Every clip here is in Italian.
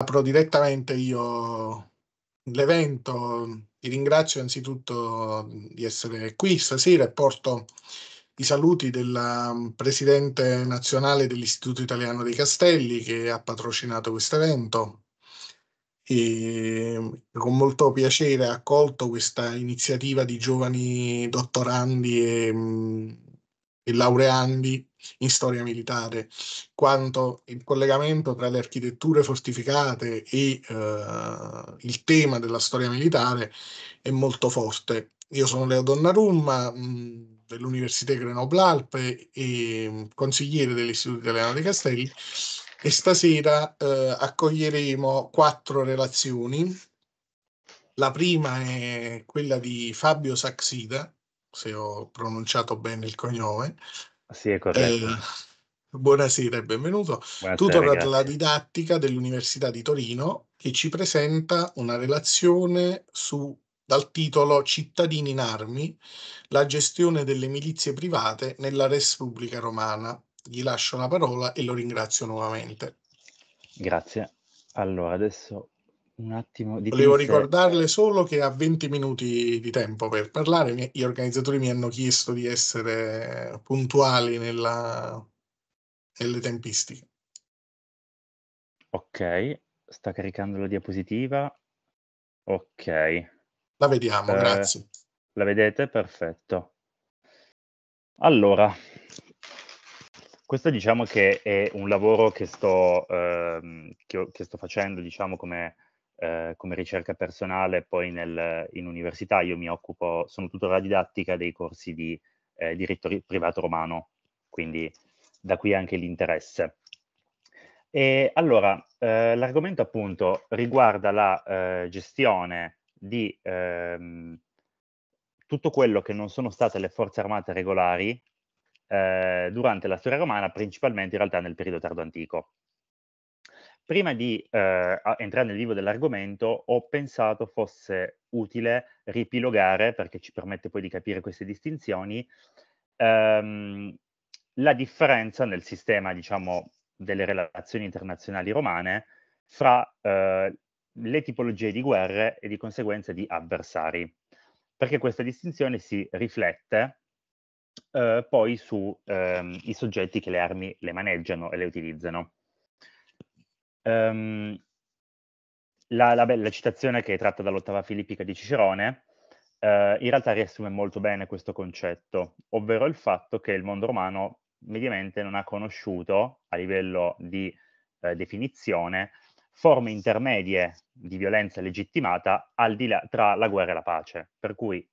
apro direttamente io l'evento. Vi ringrazio anzitutto di essere qui stasera e porto i saluti del presidente nazionale dell'Istituto Italiano dei Castelli che ha patrocinato questo evento. E con molto piacere ha accolto questa iniziativa di giovani dottorandi e, mm, e laureandi in storia militare, quanto il collegamento tra le architetture fortificate e uh, il tema della storia militare è molto forte. Io sono Leo Donnarumma mh, mm, dell'Università Grenoble Alpe e mm, consigliere dell'Istituto Italiano dei Castelli e stasera eh, accoglieremo quattro relazioni. La prima è quella di Fabio Saxida, se ho pronunciato bene il cognome, sì, è corretto. Eh, buonasera e benvenuto. Buonasera, Tutor della didattica dell'Università di Torino che ci presenta una relazione su, dal titolo Cittadini in armi, la gestione delle milizie private nella Res Pubblica Romana. Gli lascio la parola e lo ringrazio nuovamente. Grazie. Allora, adesso un attimo di Volevo pensare. ricordarle solo che ha 20 minuti di tempo per parlare. Gli organizzatori mi hanno chiesto di essere puntuali nella, nelle tempistiche. Ok, sta caricando la diapositiva. Ok. La vediamo, eh, grazie. La vedete? Perfetto. Allora, questo diciamo che è un lavoro che sto, ehm, che, che sto facendo, diciamo, come eh, come ricerca personale, poi nel, in università io mi occupo, sono tuttora didattica dei corsi di eh, diritto privato romano, quindi da qui anche l'interesse. E allora, eh, l'argomento appunto riguarda la eh, gestione di ehm, tutto quello che non sono state le forze armate regolari eh, durante la storia romana, principalmente in realtà nel periodo tardo antico prima di eh, entrare nel vivo dell'argomento, ho pensato fosse utile ripilogare, perché ci permette poi di capire queste distinzioni, ehm, la differenza nel sistema, diciamo, delle relazioni internazionali romane fra eh, le tipologie di guerre e di conseguenza di avversari, perché questa distinzione si riflette eh, poi sui ehm, soggetti che le armi le maneggiano e le utilizzano. Um, la, la, la, citazione che è tratta dall'ottava filippica di Cicerone eh, in realtà riassume molto bene questo concetto, ovvero il fatto che il mondo romano mediamente non ha conosciuto a livello di eh, definizione forme intermedie di violenza legittimata al di là tra la guerra e la pace, per cui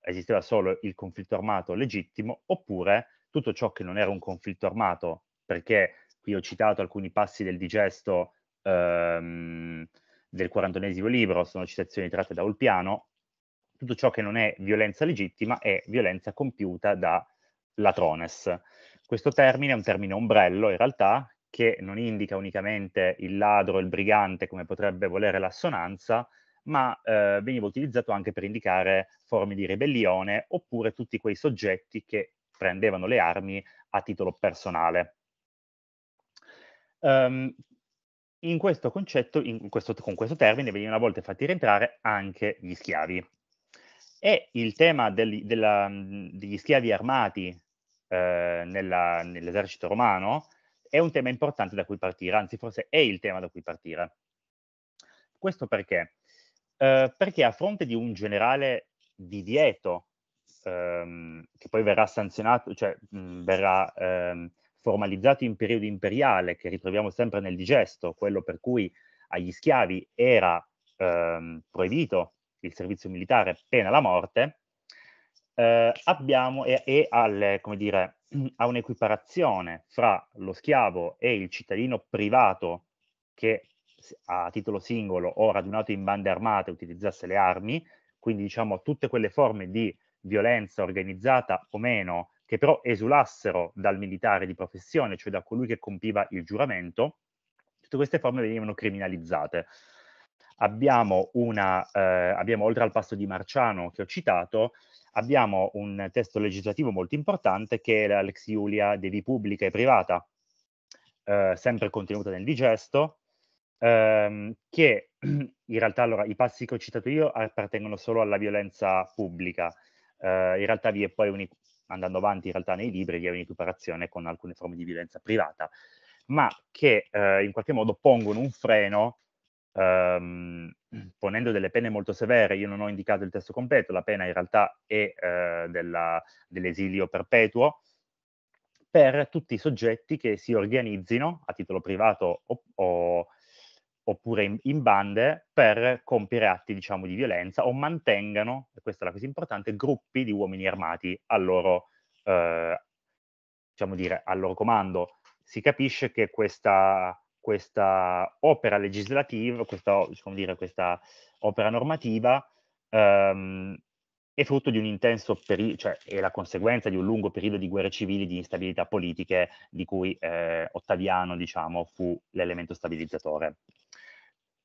esisteva solo il conflitto armato legittimo oppure tutto ciò che non era un conflitto armato perché qui ho citato alcuni passi del digesto ehm, del 41 libro, sono citazioni tratte da Ulpiano, tutto ciò che non è violenza legittima è violenza compiuta da latrones. Questo termine è un termine ombrello in realtà, che non indica unicamente il ladro, il brigante, come potrebbe volere l'assonanza, ma eh, veniva utilizzato anche per indicare forme di ribellione oppure tutti quei soggetti che prendevano le armi a titolo personale. Um, in questo concetto, in questo, con questo termine, venivano a volte fatti rientrare anche gli schiavi. E il tema del, della, degli schiavi armati eh, nella, nell'esercito romano è un tema importante da cui partire, anzi forse è il tema da cui partire. Questo perché? Eh, perché a fronte di un generale divieto, ehm, che poi verrà sanzionato, cioè mh, verrà... Ehm, formalizzato in periodo imperiale, che ritroviamo sempre nel digesto, quello per cui agli schiavi era ehm, proibito il servizio militare pena la morte, eh, abbiamo e, e al, dire, a un'equiparazione fra lo schiavo e il cittadino privato che a titolo singolo o radunato in bande armate utilizzasse le armi, quindi diciamo tutte quelle forme di violenza organizzata o meno che però esulassero dal militare di professione, cioè da colui che compiva il giuramento, tutte queste forme venivano criminalizzate. Abbiamo, una, eh, abbiamo oltre al passo di Marciano che ho citato, abbiamo un testo legislativo molto importante che è la Lex Iulia Devi pubblica e privata, eh, sempre contenuta nel digesto, ehm, che in realtà allora, i passi che ho citato io appartengono solo alla violenza pubblica. Eh, in realtà vi è poi un, andando avanti in realtà nei libri, di equiparazione con alcune forme di violenza privata, ma che eh, in qualche modo pongono un freno ehm, ponendo delle pene molto severe. Io non ho indicato il testo completo, la pena in realtà è eh, della, dell'esilio perpetuo per tutti i soggetti che si organizzino a titolo privato o, o oppure in, in, bande per compiere atti diciamo, di violenza o mantengano, e questa è la cosa importante, gruppi di uomini armati al loro, eh, diciamo dire, al loro comando. Si capisce che questa, questa opera legislativa, questa, diciamo dire, questa opera normativa ehm, è frutto di un intenso periodo, cioè è la conseguenza di un lungo periodo di guerre civili, di instabilità politiche, di cui eh, Ottaviano diciamo, fu l'elemento stabilizzatore.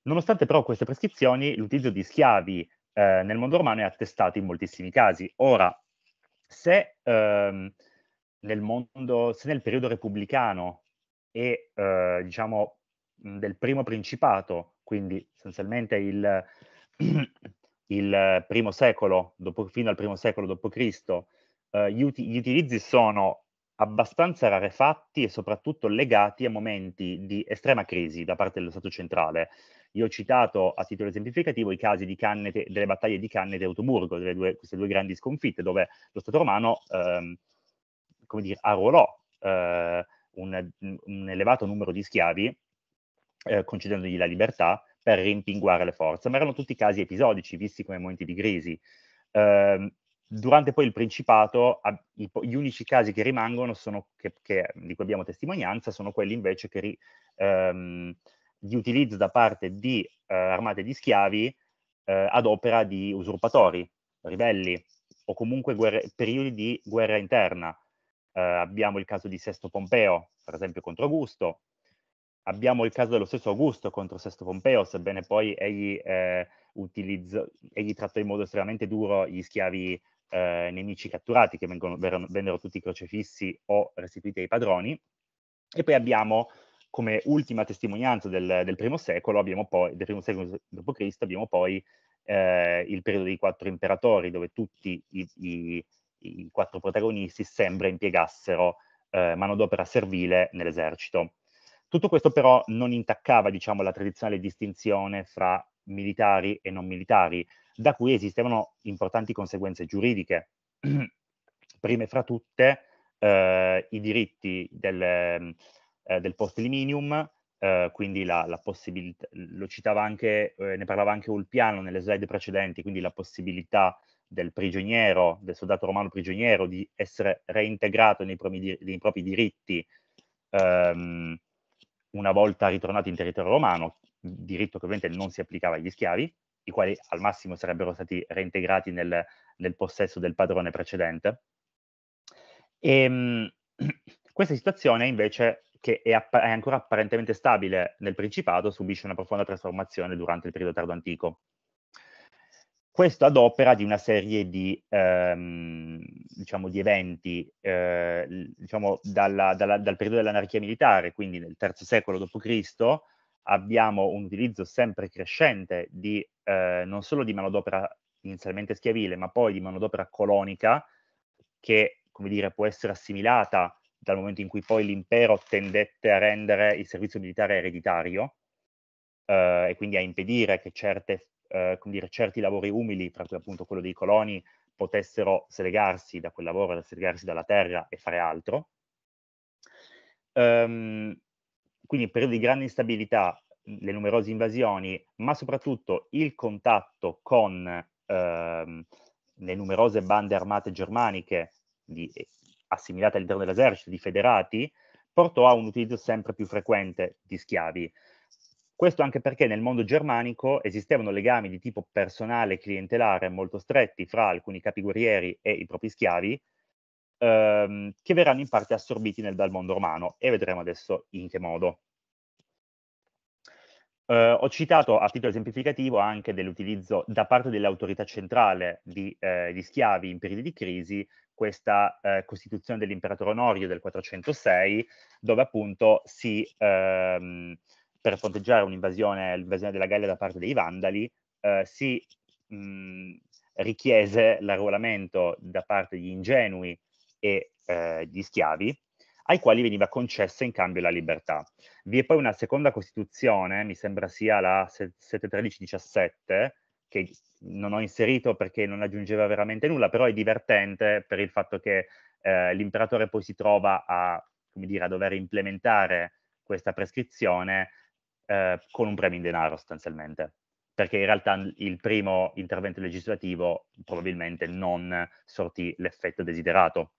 Nonostante però queste prescrizioni, l'utilizzo di schiavi eh, nel mondo romano è attestato in moltissimi casi. Ora, se, ehm, nel, mondo, se nel periodo repubblicano e eh, diciamo del primo principato, quindi essenzialmente il, il primo secolo, dopo, fino al primo secolo d.C., eh, gli, uti- gli, utilizzi sono abbastanza rarefatti e soprattutto legati a momenti di estrema crisi da parte dello Stato centrale. Io ho citato a titolo esemplificativo i casi Cannete, delle battaglie di Cannete e Autoburgo, due, queste due grandi sconfitte dove lo Stato romano ehm, come dire, arruolò eh, un, un, elevato numero di schiavi, eh, concedendogli la libertà per rimpinguare le forze, ma erano tutti casi episodici, visti come momenti di crisi. Eh, durante poi il Principato gli unici casi che rimangono, sono che, che, di cui abbiamo testimonianza, sono quelli invece ri, ehm, di utilizzo da parte di eh, armate di schiavi eh, ad opera di usurpatori, ribelli o comunque guerre, periodi di guerra interna. Eh, abbiamo il caso di Sesto Pompeo, per esempio, contro Augusto. Abbiamo il caso dello stesso Augusto contro Sesto Pompeo, sebbene poi egli, eh, utilizzo, egli trattò in modo estremamente duro gli schiavi eh, nemici catturati che vengono, vennero tutti crocefissi o restituiti ai padroni. E poi abbiamo come ultima testimonianza del, del primo secolo, poi, del primo secolo d.C., abbiamo poi eh, il periodo dei quattro imperatori, dove tutti i, i, i quattro protagonisti sembra impiegassero eh, manodopera servile nell'esercito. Tutto questo però non intaccava, diciamo, la tradizionale distinzione fra militari e non militari, da cui esistevano importanti conseguenze giuridiche. Prime fra tutte eh, i diritti del, eh, del post liminium, eh, quindi la, la, possibilità, lo citava anche, eh, ne parlava anche Ulpiano nelle slide precedenti, quindi la possibilità del prigioniero, del soldato romano prigioniero, di essere reintegrato nei, promi, nei propri diritti ehm, una volta ritornato in territorio romano, diritto che ovviamente non si applicava agli schiavi, i quali al massimo sarebbero stati reintegrati nel, nel possesso del padrone precedente. E, ehm, questa situazione invece, che è, app- è, ancora apparentemente stabile nel Principato, subisce una profonda trasformazione durante il periodo tardo antico. Questo ad opera di una serie di, ehm, diciamo, di eventi, eh, diciamo, dalla, dalla, dal periodo dell'anarchia militare, quindi nel III secolo d.C., abbiamo un utilizzo sempre crescente di, eh, non solo di manodopera inizialmente schiavile, ma poi di manodopera colonica, che come dire, può essere assimilata dal momento in cui poi l'impero tendette a rendere il servizio militare ereditario eh, e quindi a impedire che certe, eh, dire, certi lavori umili, tra cui appunto quello dei coloni, potessero slegarsi da quel lavoro, slegarsi dalla terra e fare altro. Um, quindi in periodi di grande instabilità, mhmm, le numerose invasioni, ma soprattutto il contatto con ehm, le numerose bande armate germaniche di, eh, assimilate all'interno dell'esercito, di federati, portò a un utilizzo sempre più frequente di schiavi. Questo anche perché nel mondo germanico esistevano legami di tipo personale e clientelare molto stretti fra alcuni capi guerrieri e i propri schiavi, ehm, che verranno in parte assorbiti nel, dal mondo romano e vedremo adesso in che modo. Eh, ho citato a titolo esemplificativo anche dell'utilizzo da parte dell'autorità centrale di, eh, di schiavi in periodi di crisi, questa eh, costituzione dell'imperatore Onorio del 406, dove appunto si, ehm, per fronteggiare un'invasione, l'invasione della Gallia da parte dei Vandali, eh, si mh, richiese l'arruolamento da parte degli ingenui e eh, gli schiavi, ai quali veniva concessa in cambio la libertà. Vi è poi una seconda costituzione, mi sembra sia la 713-17, che non ho inserito perché non aggiungeva veramente nulla, però è divertente per il fatto che eh, l'imperatore poi si trova a, dire, a, dover implementare questa prescrizione eh, con un premio in denaro sostanzialmente, perché in realtà il primo intervento legislativo probabilmente non sortì l'effetto desiderato.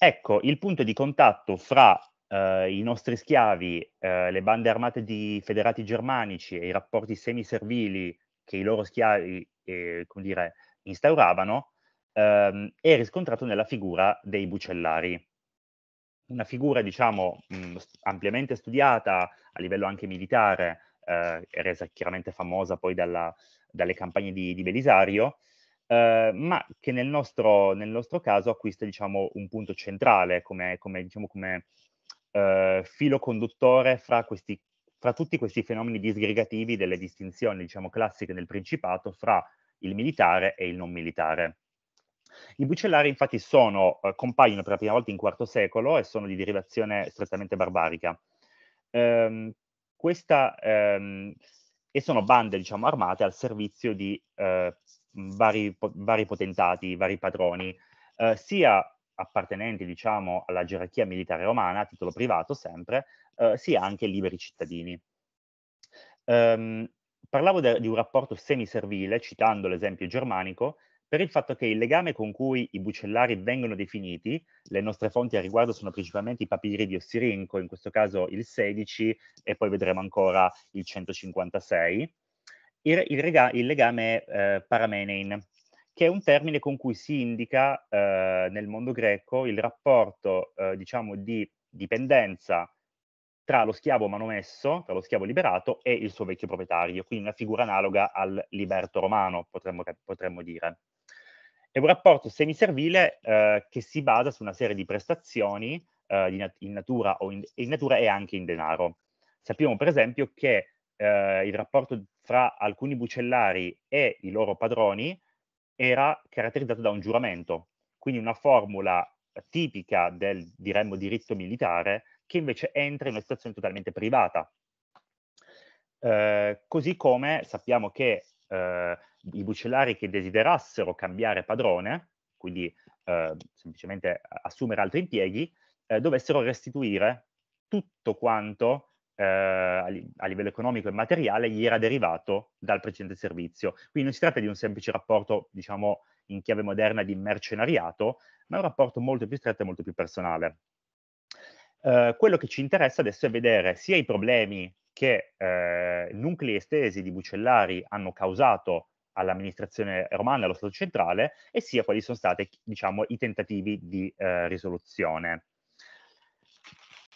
Ecco, il punto di contatto fra eh, i nostri schiavi, eh, le bande armate di federati germanici e i rapporti semiservili che i loro schiavi, eh, come dire, instauravano, ehm, è riscontrato nella figura dei bucellari. Una figura, diciamo, mh, mm, ampiamente studiata a livello anche militare, eh, resa chiaramente famosa poi dalla, dalle campagne di, di Belisario, Ehm, ma che nel nostro, nel nostro, caso acquista diciamo, un punto centrale come, come, diciamo, come eh, filo conduttore fra, questi, fra, tutti questi fenomeni disgregativi delle distinzioni diciamo, classiche del Principato fra il militare e il non militare. I bucellari infatti sono, eh, compaiono per la prima volta in IV secolo e sono di derivazione strettamente barbarica. Ehm, questa, ehm, e sono bande diciamo, armate al servizio di eh, vari, po- vari potentati, vari padroni, eh, sia appartenenti diciamo, alla gerarchia militare romana, a titolo privato sempre, eh, sia anche liberi cittadini. Um, parlavo de- di un rapporto semiservile, citando l'esempio germanico, per il fatto che il legame con cui i bucellari vengono definiti, le nostre fonti a riguardo sono principalmente i papiri di Ossirinco, in questo caso il 16 e poi vedremo ancora il 156, il, il, rega- il legame è eh, paramenein, che è un termine con cui si indica eh, nel mondo greco il rapporto, eh, diciamo, di dipendenza tra lo schiavo manomesso, tra lo schiavo liberato e il suo vecchio proprietario, quindi una figura analoga al liberto romano, potremmo, potremmo dire. È un rapporto semiservile eh, che si basa su una serie di prestazioni eh, di in, natura in, in, natura e anche in denaro. Sappiamo per esempio che eh, il rapporto fra alcuni bucellari e i loro padroni era caratterizzato da un giuramento, quindi una formula tipica del, diremmo, diritto militare, che invece entra in una situazione totalmente privata. Eh, così come sappiamo che eh, i bucellari che desiderassero cambiare padrone, quindi eh, semplicemente assumere altri impieghi, eh, dovessero restituire tutto quanto eh, a, livello economico e materiale gli era derivato dal precedente servizio. Quindi non si tratta di un semplice rapporto, diciamo, in chiave moderna di mercenariato, ma è un rapporto molto più stretto e molto più personale. Eh, quello che ci interessa adesso è vedere sia i problemi che eh, nuclei estesi di Bucellari hanno causato all'amministrazione romana, allo Stato centrale, e sia quali sono stati diciamo, i tentativi di eh, risoluzione.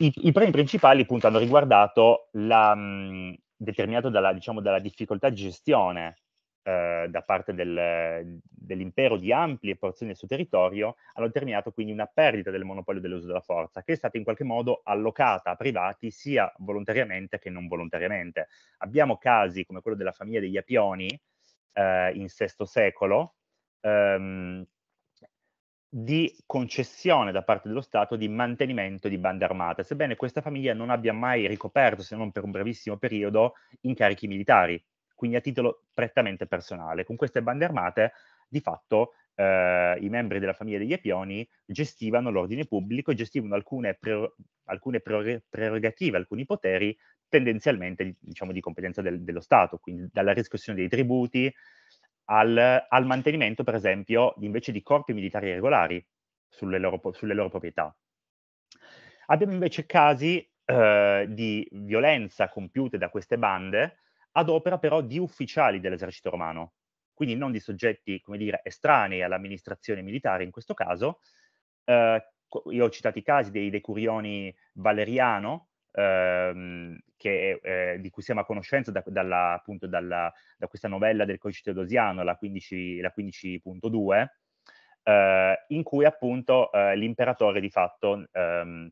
I, i premi principali appunto hanno riguardato la, mh, mm, determinato dalla, diciamo, dalla difficoltà di gestione eh, da parte del, dell'impero di ampie porzioni del suo territorio, hanno determinato quindi una perdita del monopolio dell'uso della forza, che è stata in qualche modo allocata a privati sia volontariamente che non volontariamente. Abbiamo casi come quello della famiglia degli Apioni eh, in VI secolo, ehm, di concessione da parte dello Stato di mantenimento di bande armate, sebbene questa famiglia non abbia mai ricoperto, se non per un brevissimo periodo, incarichi militari, quindi a titolo prettamente personale. Con queste bande armate, di fatto, eh, i membri della famiglia degli Epioni gestivano l'ordine pubblico e gestivano alcune, pre- alcune pre- prerogative, alcuni poteri tendenzialmente diciamo, di competenza del- dello Stato, quindi dalla riscossione dei tributi, al, al mantenimento, per esempio, invece di corpi militari regolari sulle loro, sulle loro proprietà. Abbiamo invece casi eh, di violenza compiute da queste bande ad opera però di ufficiali dell'esercito romano, quindi non di soggetti, come dire, estranei all'amministrazione militare in questo caso. Eh, io ho citato i casi dei decurioni Valeriano, ehm, che, eh, di cui siamo a conoscenza da, dalla, appunto, dalla, da questa novella del codice teodosiano, la 15.2, 15 eh, in cui appunto eh, l'imperatore di fatto ehm,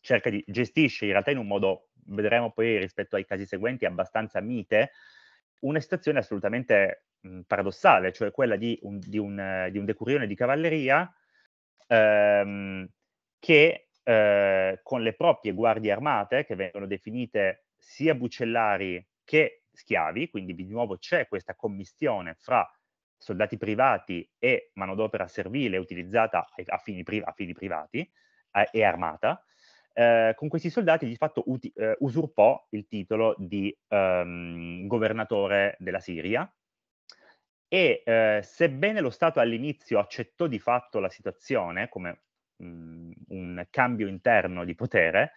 cerca di, gestisce in realtà in un modo, vedremo poi rispetto ai casi seguenti, abbastanza mite, una situazione assolutamente mh, paradossale, cioè quella di un, di un, di un decurione di cavalleria ehm, che eh, con le proprie guardie armate che vengono definite sia bucellari che schiavi, quindi di nuovo c'è questa commistione fra soldati privati e manodopera servile utilizzata a fini, pri- a fini privati eh, e armata, eh, con questi soldati di fatto uti- eh, usurpò il titolo di ehm, governatore della Siria e eh, sebbene lo Stato all'inizio accettò di fatto la situazione come mh, un cambio interno di potere,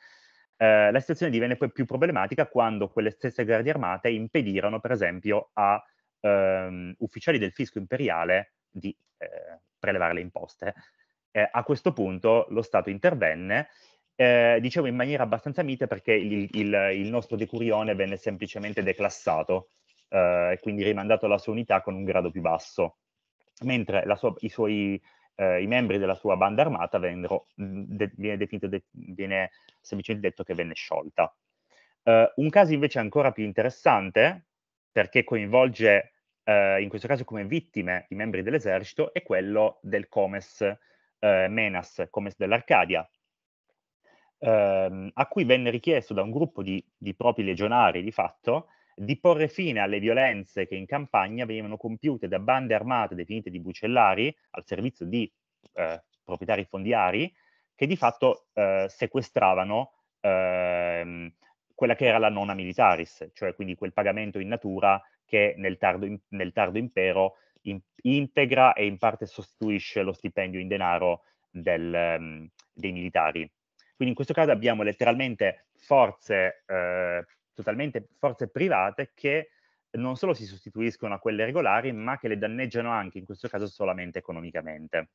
eh, la situazione divenne poi più problematica quando quelle stesse guardie armate impedirono, per esempio, a ehm, ufficiali del fisco imperiale di eh, prelevare le imposte. Eh, a questo punto lo Stato intervenne, eh, dicevo in maniera abbastanza mite perché il, il, il nostro decurione venne semplicemente declassato eh, e quindi rimandato alla sua unità con un grado più basso mentre sua, i suoi eh, i membri della sua banda armata vennero, mm, de- viene, definito de- viene semplicemente detto che venne sciolta. Uh, un caso invece ancora più interessante, perché coinvolge uh, in questo caso come vittime i membri dell'esercito, è quello del Comes uh, Menas, Comes dell'Arcadia, ehm, a cui venne richiesto da un gruppo di, di propri legionari, di fatto, di porre fine alle violenze che in campagna venivano compiute da bande armate definite di bucellari al servizio di eh, proprietari fondiari che di fatto eh, sequestravano eh, quella che era la nona militaris, cioè quindi quel pagamento in natura che nel tardo, nel tardo impero in, integra e in parte sostituisce lo stipendio in denaro del, um, dei militari. Quindi in questo caso abbiamo letteralmente forze eh, totalmente forze private che non solo si sostituiscono a quelle regolari, ma che le danneggiano anche, in questo caso solamente economicamente.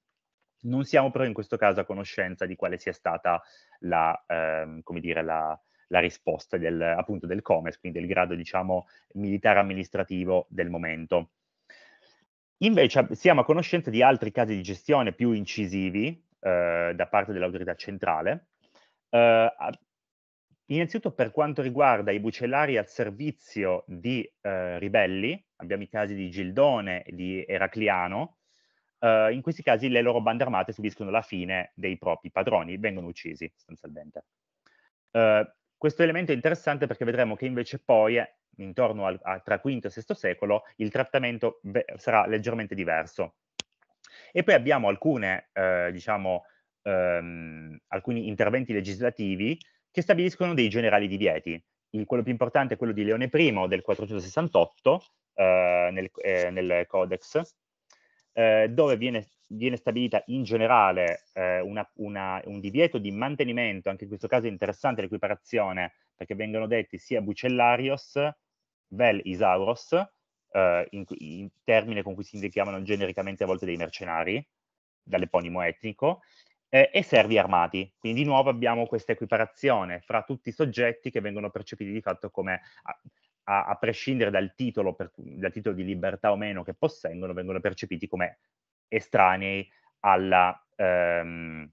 Non siamo però in questo caso a conoscenza di quale sia stata la, ehm, dire, la, la risposta del, appunto del COMES, quindi del grado diciamo, militare amministrativo del momento. Invece siamo a conoscenza di altri casi di gestione più incisivi eh, da parte dell'autorità centrale, eh, Innanzitutto per quanto riguarda i bucellari al servizio di eh, ribelli, abbiamo i casi di Gildone e di Eracliano, eh, in questi casi le loro bande armate subiscono la fine dei propri padroni, vengono uccisi sostanzialmente. Eh, questo elemento è interessante perché vedremo che invece poi, eh, intorno al, a, tra V e VI secolo, il trattamento sarà leggermente diverso. E poi abbiamo alcune, eh, diciamo, ehm, alcuni interventi legislativi che stabiliscono dei generali divieti. Il, quello più importante è quello di Leone I del 468 eh, nel, eh, nel, Codex, eh, dove viene, viene, stabilita in generale eh, una, una, un divieto di mantenimento, anche in questo caso è interessante l'equiparazione, perché vengono detti sia Bucellarios, Vel Isauros, eh, in, in termine con cui si indicavano genericamente a volte dei mercenari, dall'eponimo etnico, eh, e servi armati. Quindi di nuovo abbiamo questa equiparazione fra tutti i soggetti che vengono percepiti di fatto come, a, a, a prescindere dal titolo, per, dal titolo di libertà o meno che possengono, vengono percepiti come estranei alla, ehm,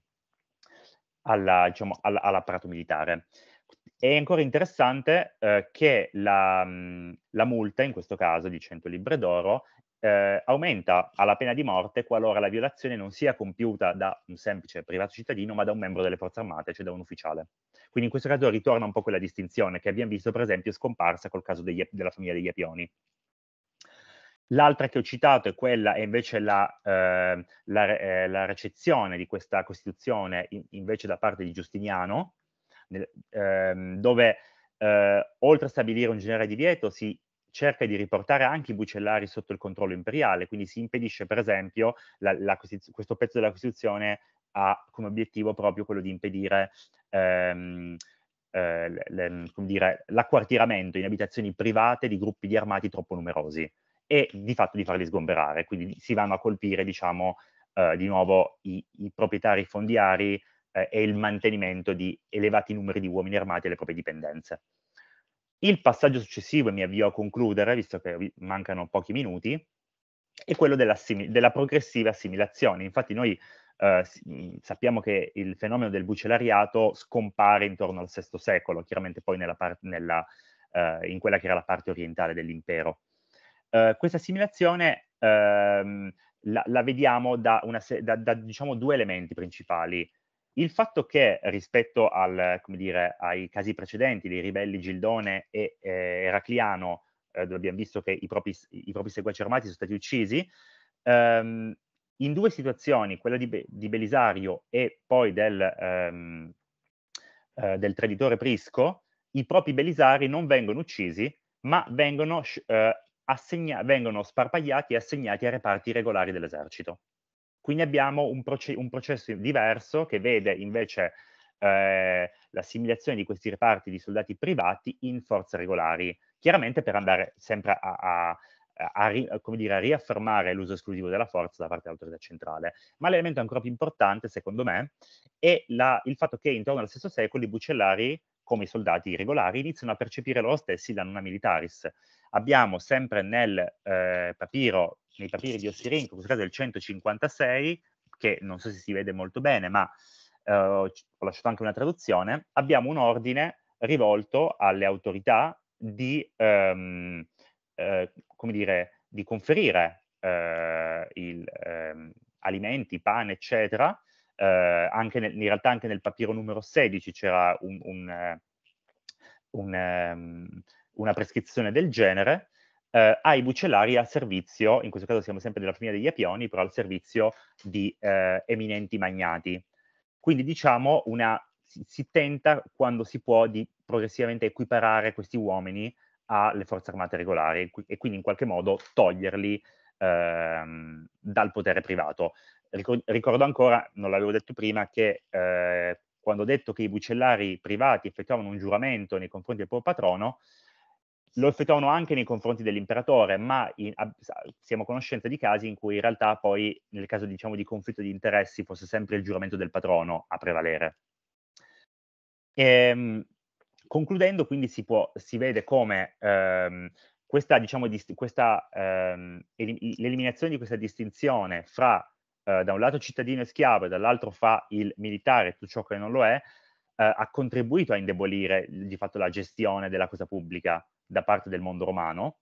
alla, diciamo, alla, all'apparato militare. È ancora interessante eh, che la, mm, la, multa, in questo caso di 100 libbre d'oro, eh, aumenta alla pena di morte qualora la violazione non sia compiuta da un semplice privato cittadino, ma da un membro delle forze armate, cioè da un ufficiale. Quindi in questo caso ritorna un po' quella distinzione che abbiamo visto, per esempio, scomparsa col caso degli, della famiglia degli Apioni. L'altra che ho citato è quella, è invece la, eh, la, eh, la recezione di questa Costituzione in, invece da parte di Giustiniano, nel, ehm, dove eh, oltre a stabilire un genere di si cerca di riportare anche i bucellari sotto il controllo imperiale, quindi si impedisce per esempio la, la, questo pezzo della Costituzione ha come obiettivo proprio quello di impedire ehm, eh, le, dire, l'acquartieramento in abitazioni private di gruppi di armati troppo numerosi e di fatto di farli sgomberare, quindi si vanno a colpire diciamo, eh, di nuovo i, i proprietari fondiari eh, e il mantenimento di elevati numeri di uomini armati alle proprie dipendenze. Il passaggio successivo, e mi avvio a concludere, visto che mancano pochi minuti, è quello della, della progressiva assimilazione. Infatti noi eh, sappiamo che il fenomeno del bucelariato scompare intorno al VI secolo, chiaramente poi nella nella, eh, in quella che era la parte orientale dell'impero. Eh, questa assimilazione ehm, la, la, vediamo da, se- da, da diciamo, due elementi principali. Il fatto che rispetto al, dire, ai casi precedenti dei ribelli Gildone e eh, Eracliano, eh, dove abbiamo visto che i propri, i propri, seguaci armati sono stati uccisi, ehm, in due situazioni, quella di, di Belisario e poi del, ehm, eh, del, traditore Prisco, i propri Belisari non vengono uccisi, ma vengono, eh, assegna- vengono sparpagliati e assegnati a reparti regolari dell'esercito. Quindi abbiamo un, proce- un processo diverso che vede invece eh, l'assimilazione di questi reparti di soldati privati in forze regolari, chiaramente per andare sempre a, a, a, ri- dire, a riaffermare l'uso esclusivo della forza da parte dell'autorità centrale. Ma l'elemento ancora più importante, secondo me, è la, il fatto che intorno al VI secolo i bucellari come i soldati regolari, iniziano a percepire loro stessi la nona militaris. Abbiamo sempre nel, eh, papiro, nei papiri di Ossirenko, in questo caso il 156, che non so se si vede molto bene, ma eh, ho lasciato anche una traduzione, abbiamo un ordine rivolto alle autorità di, ehm, eh, come dire, di conferire eh, il, ehm, alimenti, pane, eccetera, eh, anche nel, in realtà anche nel papiro numero 16 c'era un, un, eh, un, ehm, una prescrizione del genere, eh, ai bucellari al servizio, in questo caso siamo sempre della famiglia degli apioni, però al servizio di eh, eminenti magnati. Quindi diciamo una, si, si, tenta quando si può di progressivamente equiparare questi uomini alle forze armate regolari e quindi in qualche modo toglierli ehm, dal potere privato ricordo ancora, non l'avevo detto prima, che eh, quando ho detto che i bucellari privati effettuavano un giuramento nei confronti del proprio patrono, lo effettuavano anche nei confronti dell'imperatore, ma in, a, siamo a conoscenza di casi in cui in realtà poi, nel caso diciamo, di conflitto di interessi, fosse sempre il giuramento del patrono a prevalere. E, ehm, concludendo, quindi si, può, si vede come ehm, questa, diciamo, dist- questa, ehm, elim- l'eliminazione di questa distinzione fra eh, da un lato cittadino e schiavo e dall'altro fa il militare, tutto ciò che non lo è, eh, ha contribuito a indebolire di fatto la gestione della cosa pubblica da parte del mondo romano,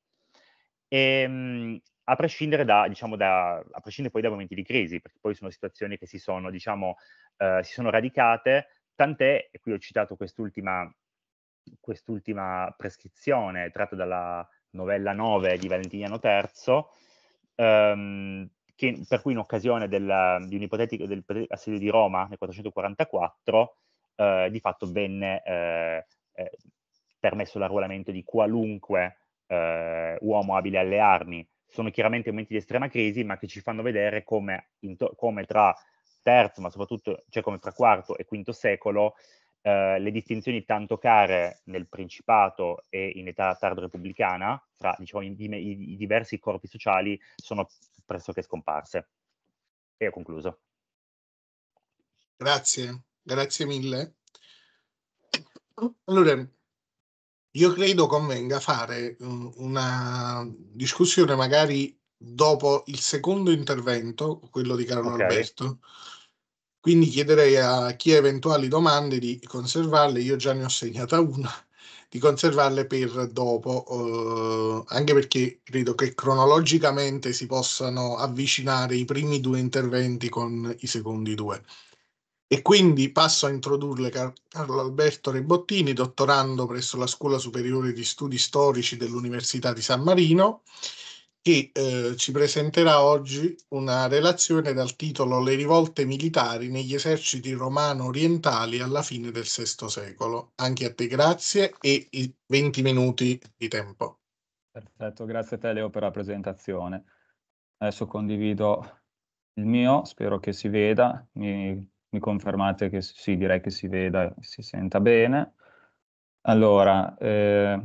e, ehm, mh, a, prescindere da, diciamo, da, a prescindere poi da momenti di crisi, perché poi sono situazioni che si sono, diciamo, eh, si sono radicate, tant'è, e qui ho citato quest'ultima, quest'ultima prescrizione tratta dalla novella 9 di Valentiniano III, ehm, che, per cui in occasione della, di un ipotetico del assedio di Roma nel 444 eh, di fatto venne eh, eh, permesso l'arruolamento di qualunque eh, uomo abile alle armi. Sono chiaramente momenti di estrema crisi, ma che ci fanno vedere come, come tra terzo, ma soprattutto cioè come tra quarto e quinto secolo, eh, le distinzioni tanto care nel Principato e in età tardo-repubblicana fra diciamo, i, i, i diversi corpi sociali sono pressoché scomparse. E ho concluso. Grazie, grazie mille. Allora, io credo convenga fare mm, una discussione magari dopo il secondo intervento, quello di Carlo okay. Alberto, quindi chiederei a chi ha eventuali domande di conservarle, io già ne ho segnata una, di conservarle per dopo, eh, anche perché credo che cronologicamente si possano avvicinare i primi due interventi con i secondi due. E quindi passo a introdurle Car- Carlo Alberto Rebottini, dottorando presso la Scuola Superiore di Studi Storici dell'Università di San Marino che eh, ci presenterà oggi una relazione dal titolo Le rivolte militari negli eserciti romano-orientali alla fine del VI secolo. Anche a te grazie e i 20 minuti di tempo. Perfetto, grazie a te Leo per la presentazione. Adesso condivido il mio, spero che si veda, mi, mi confermate che sì, direi che si veda, e si senta bene. Allora, eh,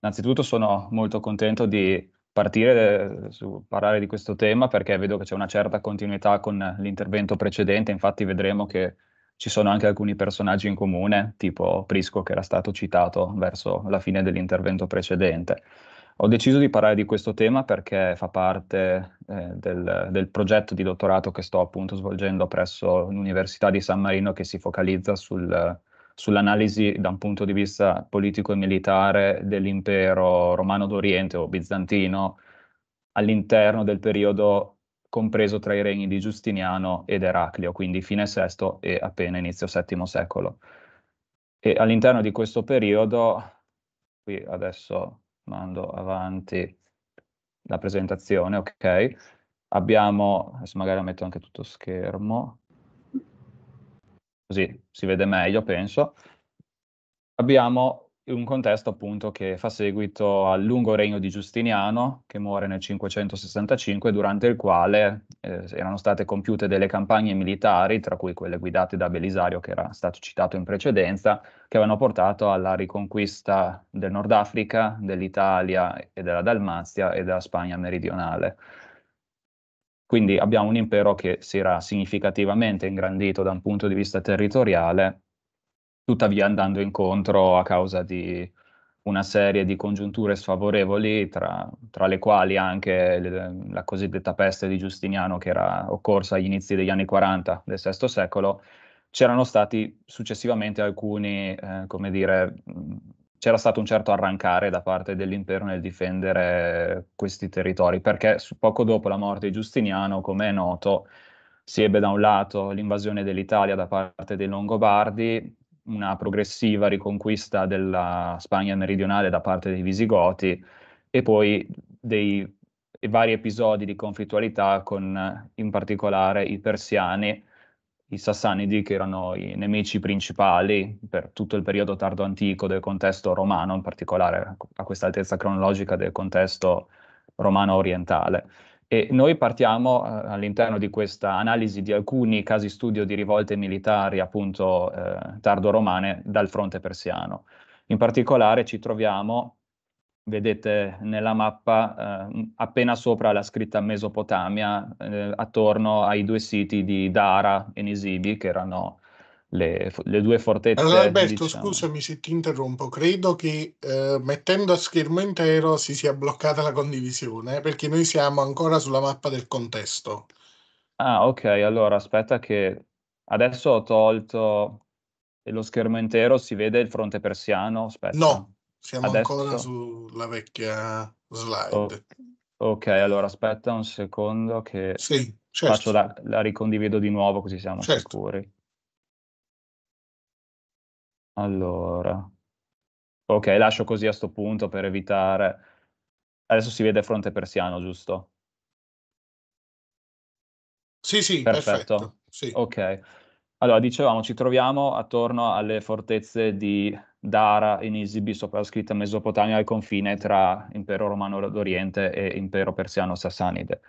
innanzitutto sono molto contento di partire eh, su parlare di questo tema perché vedo che c'è una certa continuità con l'intervento precedente, infatti vedremo che ci sono anche alcuni personaggi in comune, tipo Prisco che era stato citato verso la fine dell'intervento precedente. Ho deciso di parlare di questo tema perché fa parte eh, del, del, progetto di dottorato che sto appunto svolgendo presso l'Università di San Marino che si focalizza sul, sull'analisi da un punto di vista politico e militare dell'impero romano d'Oriente o bizantino all'interno del periodo compreso tra i regni di Giustiniano ed Eraclio, quindi fine VI e appena inizio VII secolo. E all'interno di questo periodo, qui adesso mando avanti la presentazione, ok? Abbiamo, adesso magari la metto anche tutto schermo, così si vede meglio, penso. Abbiamo un contesto appunto che fa seguito al lungo regno di Giustiniano, che muore nel 565, durante il quale eh, erano state compiute delle campagne militari, tra cui quelle guidate da Belisario, che era stato citato in precedenza, che avevano portato alla riconquista del Nord Africa, dell'Italia e della Dalmazia e della Spagna meridionale. Quindi abbiamo un impero che si era significativamente ingrandito da un punto di vista territoriale, tuttavia andando incontro a causa di una serie di congiunture sfavorevoli, tra, tra le quali anche le, la cosiddetta peste di Giustiniano che era occorsa agli inizi degli anni 40 del VI secolo, c'erano stati successivamente alcuni, eh, come dire, c'era stato un certo arrancare da parte dell'impero nel difendere questi territori, perché poco dopo la morte di Giustiniano, come è noto, si ebbe da un lato l'invasione dell'Italia da parte dei Longobardi, una progressiva riconquista della Spagna meridionale da parte dei Visigoti e poi dei, vari episodi di conflittualità con in particolare i persiani i Sassanidi, che erano i nemici principali per tutto il periodo tardo antico del contesto romano, in particolare a questa altezza cronologica del contesto romano orientale. E noi partiamo eh, all'interno di questa analisi di alcuni casi studio di rivolte militari, appunto eh, tardo-romane, dal fronte persiano. In particolare ci troviamo vedete nella mappa eh, appena sopra la scritta Mesopotamia, eh, attorno ai due siti di Dara e Nisibi, che erano le, le due fortezze. Allora Alberto, diciamo. scusami se ti interrompo, credo che eh, mettendo a schermo intero si sia bloccata la condivisione, eh, perché noi siamo ancora sulla mappa del contesto. Ah, ok, allora aspetta che adesso ho tolto lo schermo intero, si vede il fronte persiano? Aspetta. No, siamo Adesso... ancora sulla vecchia slide. Oh, ok, allora aspetta un secondo che sì, certo. la, la, ricondivido di nuovo così siamo certo. sicuri. Allora, ok, lascio così a sto punto per evitare... Adesso si vede fronte persiano, giusto? Sì, sì, perfetto. perfetto sì. Ok, allora dicevamo ci troviamo attorno alle fortezze di Dara in Isibi sopra la scritta Mesopotamia al confine tra impero romano d'Oriente e impero persiano sassanide.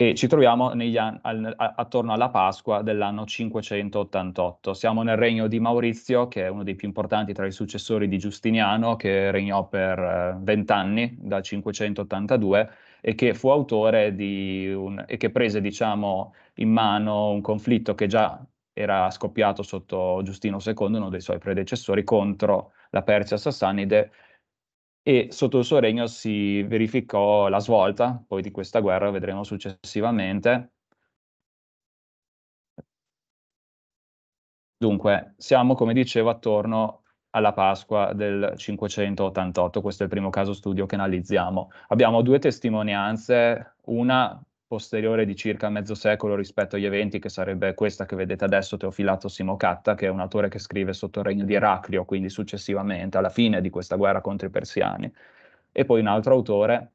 E ci troviamo an- al- attorno alla Pasqua dell'anno 588. Siamo nel regno di Maurizio, che è uno dei più importanti tra i successori di Giustiniano, che regnò per eh, vent'anni, dal 582, e che fu autore di un, e che prese diciamo in mano un conflitto che già era scoppiato sotto Giustino II, uno dei suoi predecessori, contro la Persia sassanide e sotto il suo regno si verificò la svolta poi di questa guerra, vedremo successivamente. Dunque, siamo, come dicevo, attorno alla Pasqua del 588, questo è il primo caso studio che analizziamo. Abbiamo due testimonianze, una posteriore di circa mezzo secolo rispetto agli eventi, che sarebbe questa che vedete adesso, Teofilato Simocatta, che è un autore che scrive sotto il regno di Eraclio, quindi successivamente, alla fine di questa guerra contro i persiani. E poi un altro autore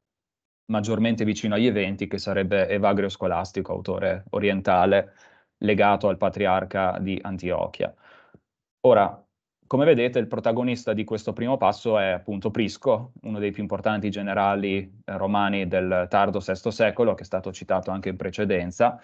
maggiormente vicino agli eventi, che sarebbe Evagrio Scolastico, autore orientale legato al patriarca di Antiochia. Ora, come vedete il protagonista di questo primo passo è appunto Prisco, uno dei più importanti generali eh, romani del tardo VI secolo, che è stato citato anche in precedenza,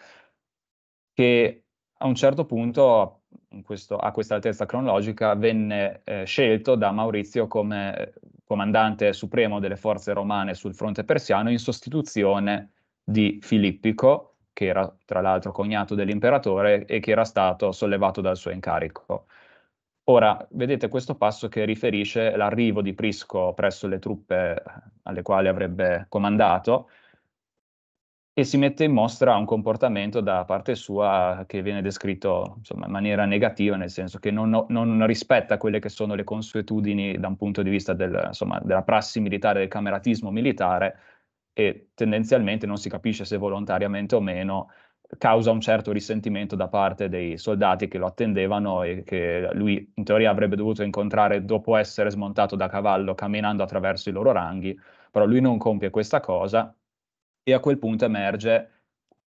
che a un certo punto, questo, a questa altezza cronologica, venne eh, scelto da Maurizio come eh, comandante supremo delle forze romane sul fronte persiano in sostituzione di Filippico, che era tra l'altro cognato dell'imperatore e che era stato sollevato dal suo incarico. Ora, vedete questo passo che riferisce l'arrivo di Prisco presso le truppe eh, alle quali avrebbe comandato e si mette in mostra un comportamento da parte sua che viene descritto insomma, in maniera negativa, nel senso che non, non, rispetta quelle che sono le consuetudini da un punto di vista del, insomma, della prassi militare, del cameratismo militare e tendenzialmente non si capisce se volontariamente o meno causa un certo risentimento da parte dei soldati che lo attendevano e che lui in teoria avrebbe dovuto incontrare dopo essere smontato da cavallo camminando attraverso i loro ranghi, però lui non compie questa cosa e a quel punto emerge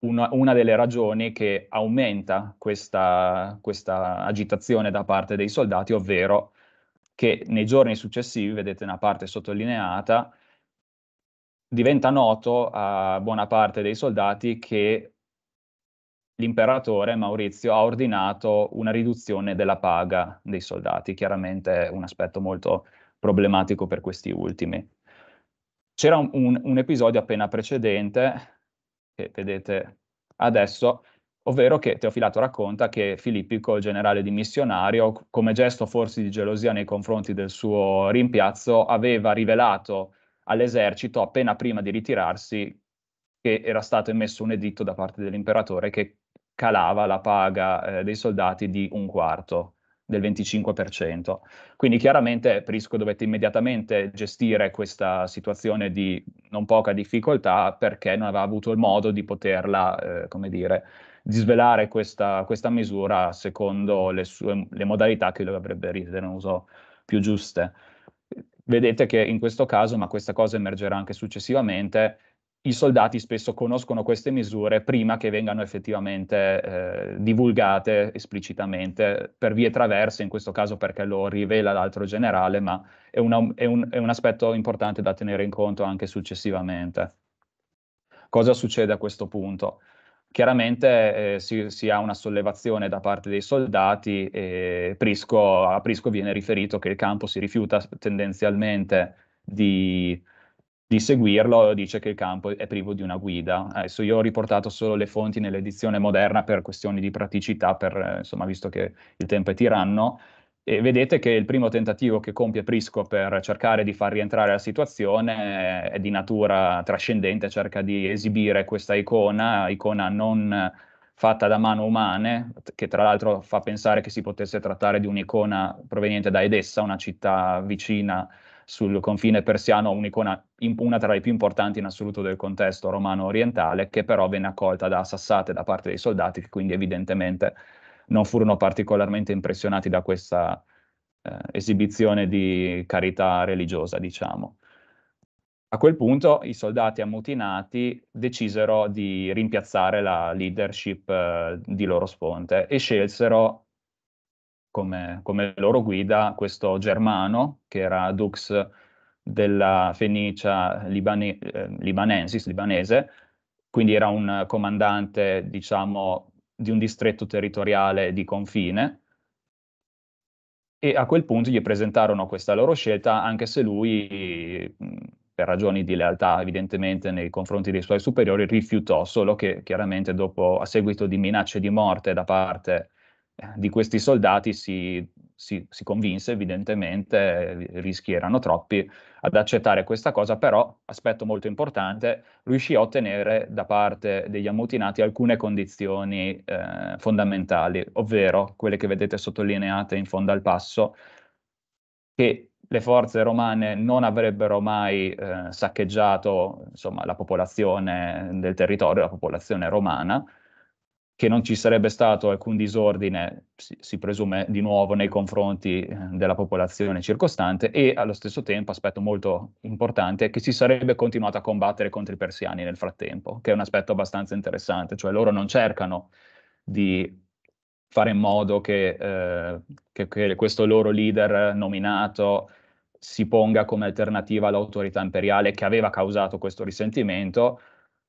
una, una delle ragioni che aumenta questa, questa agitazione da parte dei soldati, ovvero che nei giorni successivi, vedete una parte sottolineata, diventa noto a buona parte dei soldati che l'imperatore Maurizio ha ordinato una riduzione della paga dei soldati, chiaramente un aspetto molto problematico per questi ultimi. C'era un, un, un episodio appena precedente, che vedete adesso, ovvero che Teofilato racconta che Filippico, il generale dimissionario, come gesto forse di gelosia nei confronti del suo rimpiazzo, aveva rivelato all'esercito appena prima di ritirarsi che era stato emesso un editto da parte dell'imperatore che calava la paga eh, dei soldati di un quarto, del 25%. Quindi chiaramente Prisco dovette immediatamente gestire questa situazione di non poca difficoltà perché non aveva avuto il modo di poterla, eh, come dire, di svelare questa, questa misura secondo le, sue, le modalità che lui avrebbe ritenuto più giuste. Vedete che in questo caso, ma questa cosa emergerà anche successivamente, i soldati spesso conoscono queste misure prima che vengano effettivamente eh, divulgate esplicitamente per vie traverse, in questo caso perché lo rivela l'altro generale, ma è, una, è, un, è un aspetto importante da tenere in conto anche successivamente. Cosa succede a questo punto? chiaramente eh, si, si, ha una sollevazione da parte dei soldati e Prisco, a Prisco viene riferito che il campo si rifiuta tendenzialmente di di seguirlo dice che il campo è privo di una guida. Adesso io ho riportato solo le fonti nell'edizione moderna per questioni di praticità, per, eh, insomma, visto che il tempo è tiranno. E vedete che il primo tentativo che compie Prisco per cercare di far rientrare la situazione è di natura trascendente, cerca di esibire questa icona, icona non fatta da mano umane, che tra l'altro fa pensare che si potesse trattare di un'icona proveniente da Edessa, una città vicina sul confine persiano un'icona, una tra le più importanti in assoluto del contesto romano orientale, che però venne accolta da sassate da parte dei soldati, che quindi evidentemente non furono particolarmente impressionati da questa eh, esibizione di carità religiosa, diciamo. A quel punto i soldati ammutinati decisero di rimpiazzare la leadership eh, di loro sponte e scelsero come, come loro guida questo germano che era dux della Fenicia libane, eh, libanensis, libanese, quindi era un comandante, diciamo, di un distretto territoriale di confine. E a quel punto gli presentarono questa loro scelta, anche se lui, per ragioni di lealtà evidentemente nei confronti dei suoi superiori, rifiutò, solo che chiaramente dopo, a seguito di minacce di morte da parte di questi soldati si, si, si, convinse evidentemente, i eh, rischi erano troppi, ad accettare questa cosa, però, aspetto molto importante, riuscì a ottenere da parte degli ammutinati alcune condizioni eh, fondamentali, ovvero quelle che vedete sottolineate in fondo al passo, che le forze romane non avrebbero mai eh, saccheggiato insomma, la popolazione del territorio, la popolazione romana, che non ci sarebbe stato alcun disordine, si, si, presume di nuovo, nei confronti eh, della popolazione circostante e allo stesso tempo, aspetto molto importante, che si sarebbe continuato a combattere contro i persiani nel frattempo, che è un aspetto abbastanza interessante, cioè loro non cercano di fare in modo che, eh, che, che questo loro leader nominato si ponga come alternativa all'autorità imperiale che aveva causato questo risentimento,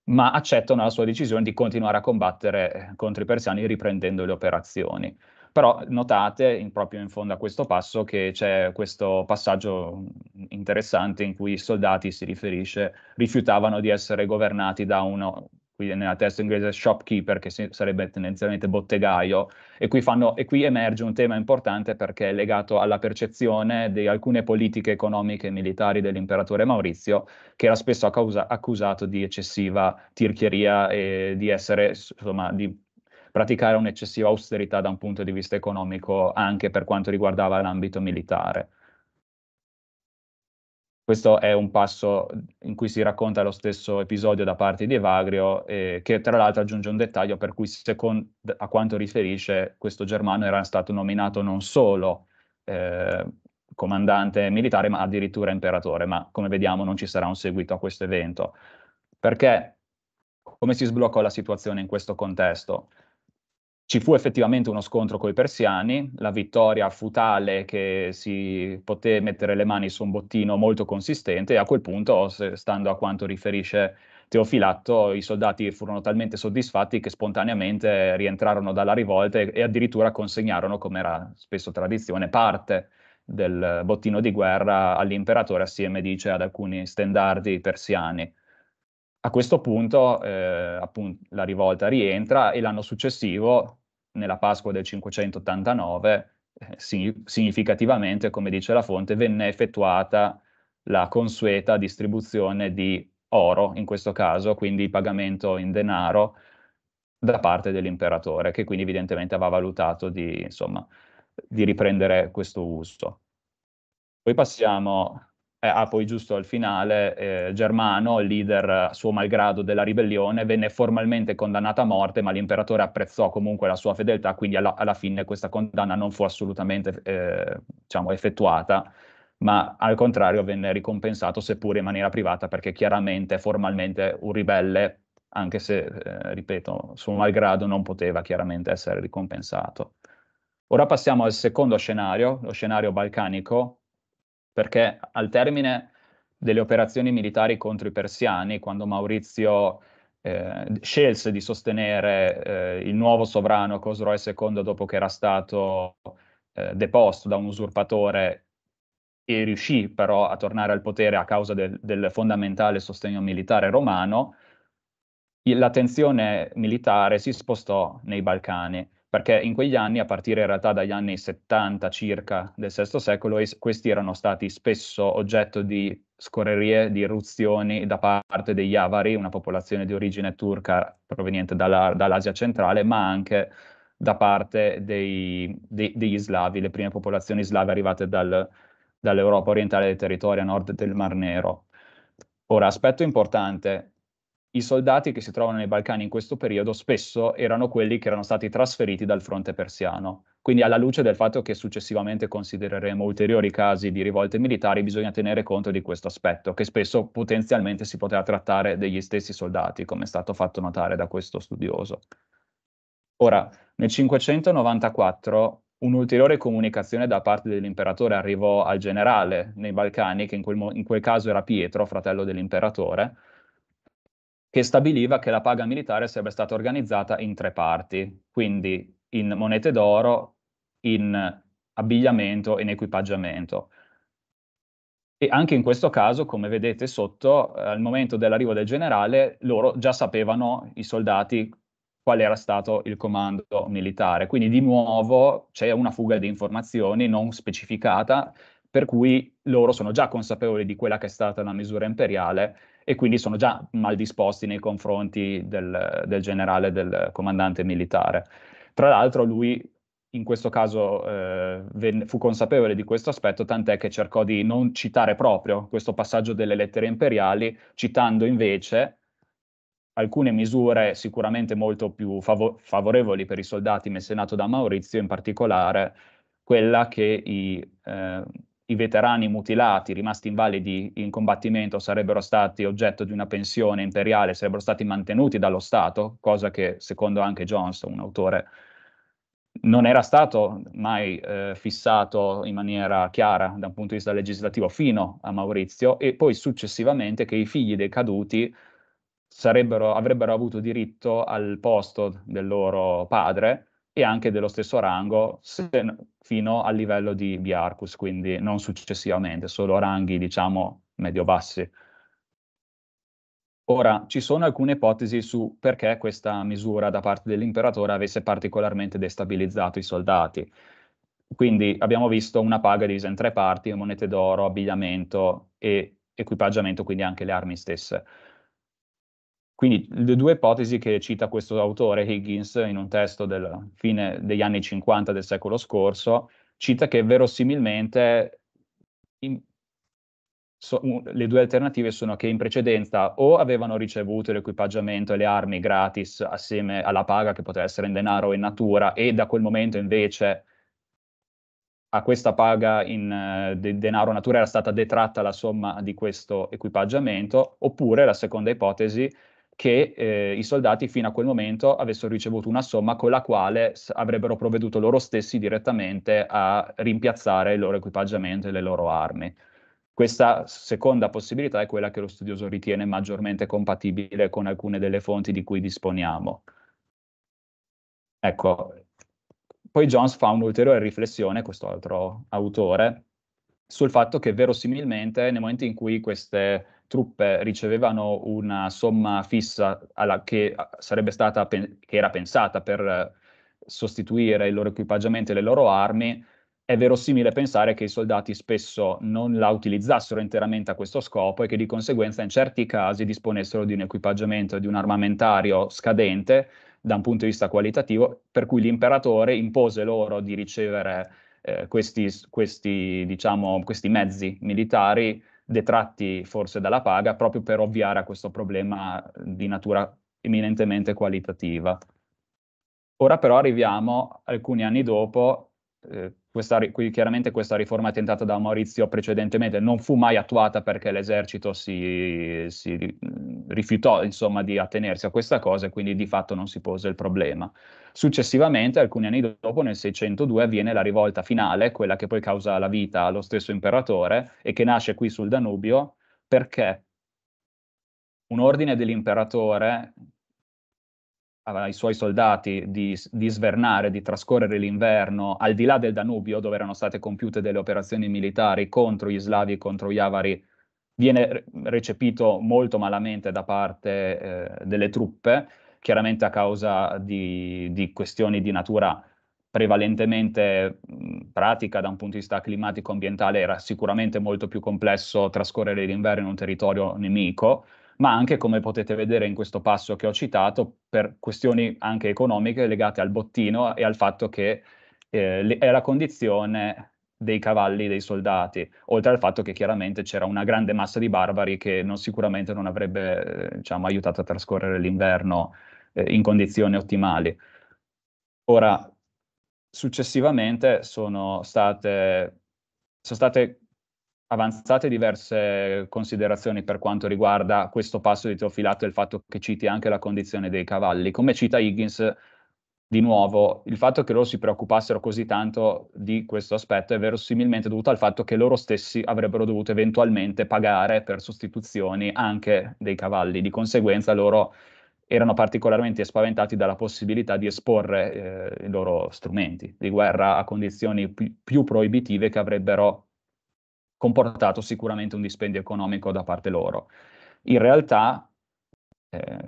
ma accettano la sua decisione di continuare a combattere eh, contro i persiani riprendendo le operazioni. Però notate in, proprio in fondo a questo passo che c'è questo passaggio interessante in cui i soldati si riferisce, rifiutavano di essere governati da uno qui nella testa inglese shopkeeper, che sarebbe tendenzialmente bottegaio, e qui, fanno, e qui, emerge un tema importante perché è legato alla percezione di alcune politiche economiche e militari dell'imperatore Maurizio, che era spesso accusa, accusato di eccessiva tirchieria e di essere, insomma, di praticare un'eccessiva austerità da un punto di vista economico anche per quanto riguardava l'ambito militare. Questo è un passo in cui si racconta lo stesso episodio da parte di Evagrio, eh, che tra l'altro aggiunge un dettaglio per cui, secondo, a quanto riferisce, questo Germano era stato nominato non solo eh, comandante militare, ma addirittura imperatore. Ma come vediamo non ci sarà un seguito a questo evento. Perché come si sbloccò la situazione in questo contesto? Ci fu effettivamente uno scontro coi persiani, la vittoria fu tale che si poté mettere le mani su un bottino molto consistente e a quel punto, stando a quanto riferisce Teofilatto, i soldati furono talmente soddisfatti che spontaneamente rientrarono dalla rivolta e, e addirittura consegnarono, come era spesso tradizione, parte del bottino di guerra all'imperatore assieme, dice, ad alcuni stendardi persiani. A questo punto eh, appunto, la rivolta rientra e l'anno successivo, nella Pasqua del 589, eh, significativamente, come dice la fonte, venne effettuata la consueta distribuzione di oro, in questo caso, quindi pagamento in denaro da parte dell'imperatore, che quindi evidentemente aveva valutato di, insomma, di riprendere questo uso. Poi passiamo eh, ah, poi giusto al finale, eh, Germano, leader eh, suo malgrado della ribellione, venne formalmente condannato a morte, ma l'imperatore apprezzò comunque la sua fedeltà, quindi alla, alla fine questa condanna non fu assolutamente eh, diciamo, effettuata, ma al contrario venne ricompensato, seppure in maniera privata, perché chiaramente formalmente un ribelle, anche se, eh, ripeto, suo malgrado non poteva chiaramente essere ricompensato. Ora passiamo al secondo scenario, lo scenario balcanico, perché al termine delle operazioni militari contro i persiani, quando Maurizio eh, scelse di sostenere eh, il nuovo sovrano Cosroe II dopo che era stato eh, deposto da un usurpatore e riuscì però a tornare al potere a causa del, del fondamentale sostegno militare romano, l'attenzione militare si spostò nei Balcani perché in quegli anni, a partire in realtà dagli anni 70 circa del VI secolo, es- questi erano stati spesso oggetto di scorrerie, di irruzioni da parte degli Avari, una popolazione di origine turca proveniente dalla, dall'Asia centrale, ma anche da parte dei, dei, degli slavi, le prime popolazioni slave arrivate dal, dall'Europa orientale dei territori a nord del Mar Nero. Ora, aspetto importante, i soldati che si trovano nei Balcani in questo periodo spesso erano quelli che erano stati trasferiti dal fronte persiano. Quindi alla luce del fatto che successivamente considereremo ulteriori casi di rivolte militari, bisogna tenere conto di questo aspetto, che spesso potenzialmente si poteva trattare degli stessi soldati, come è stato fatto notare da questo studioso. Ora, nel 594 un'ulteriore comunicazione da parte dell'imperatore arrivò al generale nei Balcani, che in quel, in quel caso era Pietro, fratello dell'imperatore, che stabiliva che la paga militare sarebbe stata organizzata in tre parti, quindi in monete d'oro, in abbigliamento e in equipaggiamento. E anche in questo caso, come vedete sotto, eh, al momento dell'arrivo del generale, loro già sapevano, i soldati, qual era stato il comando militare. Quindi di nuovo c'è una fuga di informazioni non specificata, per cui loro sono già consapevoli di quella che è stata la misura imperiale e quindi sono già mal disposti nei confronti del, del generale, del comandante militare. Tra l'altro lui in questo caso eh, ven- fu consapevole di questo aspetto, tant'è che cercò di non citare proprio questo passaggio delle lettere imperiali, citando invece alcune misure sicuramente molto più fav- favorevoli per i soldati messe in atto da Maurizio, in particolare quella che i eh, i veterani mutilati rimasti invalidi in combattimento sarebbero stati oggetto di una pensione imperiale, sarebbero stati mantenuti dallo Stato, cosa che secondo anche Johnston, un autore, non era stato mai eh, fissato in maniera chiara da un punto di vista legislativo fino a Maurizio e poi successivamente che i figli dei caduti avrebbero avuto diritto al posto del loro padre e anche dello stesso rango se, fino al livello di Biarcus, quindi non successivamente, solo ranghi diciamo medio-bassi. Ora, ci sono alcune ipotesi su perché questa misura da parte dell'imperatore avesse particolarmente destabilizzato i soldati. Quindi abbiamo visto una paga divisa in tre parti, monete d'oro, abbigliamento e equipaggiamento, quindi anche le armi stesse. Quindi le due ipotesi che cita questo autore Higgins in un testo della fine degli anni 50 del secolo scorso, cita che verosimilmente in, so, le due alternative sono che in precedenza o avevano ricevuto l'equipaggiamento e le armi gratis assieme alla paga che poteva essere in denaro o in natura e da quel momento invece a questa paga in eh, de denaro natura era stata detratta la somma di questo equipaggiamento, oppure la seconda ipotesi che eh, i soldati fino a quel momento avessero ricevuto una somma con la quale avrebbero provveduto loro stessi direttamente a rimpiazzare il loro equipaggiamento e le loro armi. Questa seconda possibilità è quella che lo studioso ritiene maggiormente compatibile con alcune delle fonti di cui disponiamo. Ecco, poi Jones fa un'ulteriore riflessione, questo altro autore, sul fatto che verosimilmente nel momento in cui queste truppe ricevevano una somma fissa alla, che, sarebbe stata, che era pensata per eh, sostituire il loro equipaggiamento e le loro armi, è verosimile pensare che i soldati spesso non la utilizzassero interamente a questo scopo e che di conseguenza in certi casi disponessero di un equipaggiamento e di un armamentario scadente da un punto di vista qualitativo, per cui l'imperatore impose loro di ricevere eh, questi, questi, diciamo, questi mezzi militari detratti forse dalla paga proprio per ovviare a questo problema eh, di natura eminentemente qualitativa. Ora però arriviamo alcuni anni dopo, eh, questa, chiaramente questa riforma tentata da Maurizio precedentemente non fu mai attuata perché l'esercito si, si rifiutò insomma, di attenersi a questa cosa e quindi di fatto non si pose il problema. Successivamente, alcuni anni dopo, nel 602, avviene la rivolta finale, quella che poi causa la vita allo stesso imperatore e che nasce qui sul Danubio perché un ordine dell'imperatore ai suoi soldati di, di, svernare, di trascorrere l'inverno al di là del Danubio, dove erano state compiute delle operazioni militari contro gli slavi, contro gli avari, viene recepito molto malamente da parte eh, delle truppe, chiaramente a causa di, di questioni di natura prevalentemente pratica da un punto di vista climatico-ambientale, era sicuramente molto più complesso trascorrere l'inverno in un territorio nemico ma anche come potete vedere in questo passo che ho citato per questioni anche economiche legate al bottino e al fatto che eh, è la condizione dei cavalli dei soldati, oltre al fatto che chiaramente c'era una grande massa di barbari che non, sicuramente non avrebbe eh, diciamo, aiutato a trascorrere l'inverno eh, in condizioni ottimali. Ora, successivamente sono state, sono state avanzate diverse considerazioni per quanto riguarda questo passo di Teofilato e il fatto che citi anche la condizione dei cavalli. Come cita Higgins, di nuovo, il fatto che loro si preoccupassero così tanto di questo aspetto è verosimilmente dovuto al fatto che loro stessi avrebbero dovuto eventualmente pagare per sostituzioni anche dei cavalli. Di conseguenza loro erano particolarmente spaventati dalla possibilità di esporre eh, i loro strumenti di guerra a condizioni pi- più proibitive che avrebbero comportato sicuramente un dispendio economico da parte loro. In realtà eh,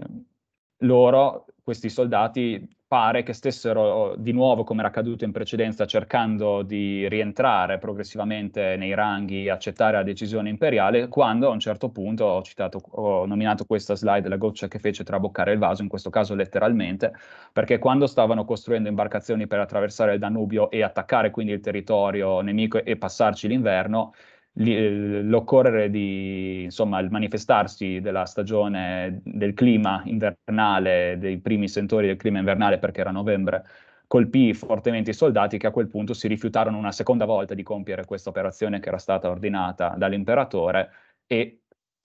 loro, questi soldati, pare che stessero di nuovo, come era accaduto in precedenza, cercando di rientrare progressivamente nei ranghi, accettare la decisione imperiale, quando a un certo punto ho, citato, ho nominato questa slide la goccia che fece traboccare il vaso, in questo caso letteralmente, perché quando stavano costruendo imbarcazioni per attraversare il Danubio e attaccare quindi il territorio nemico e passarci l'inverno, eh, l'occorrere di, insomma, il manifestarsi della stagione del clima invernale, dei primi sentori del clima invernale, perché era novembre, colpì fortemente i soldati che a quel punto si rifiutarono una seconda volta di compiere questa operazione che era stata ordinata dall'imperatore e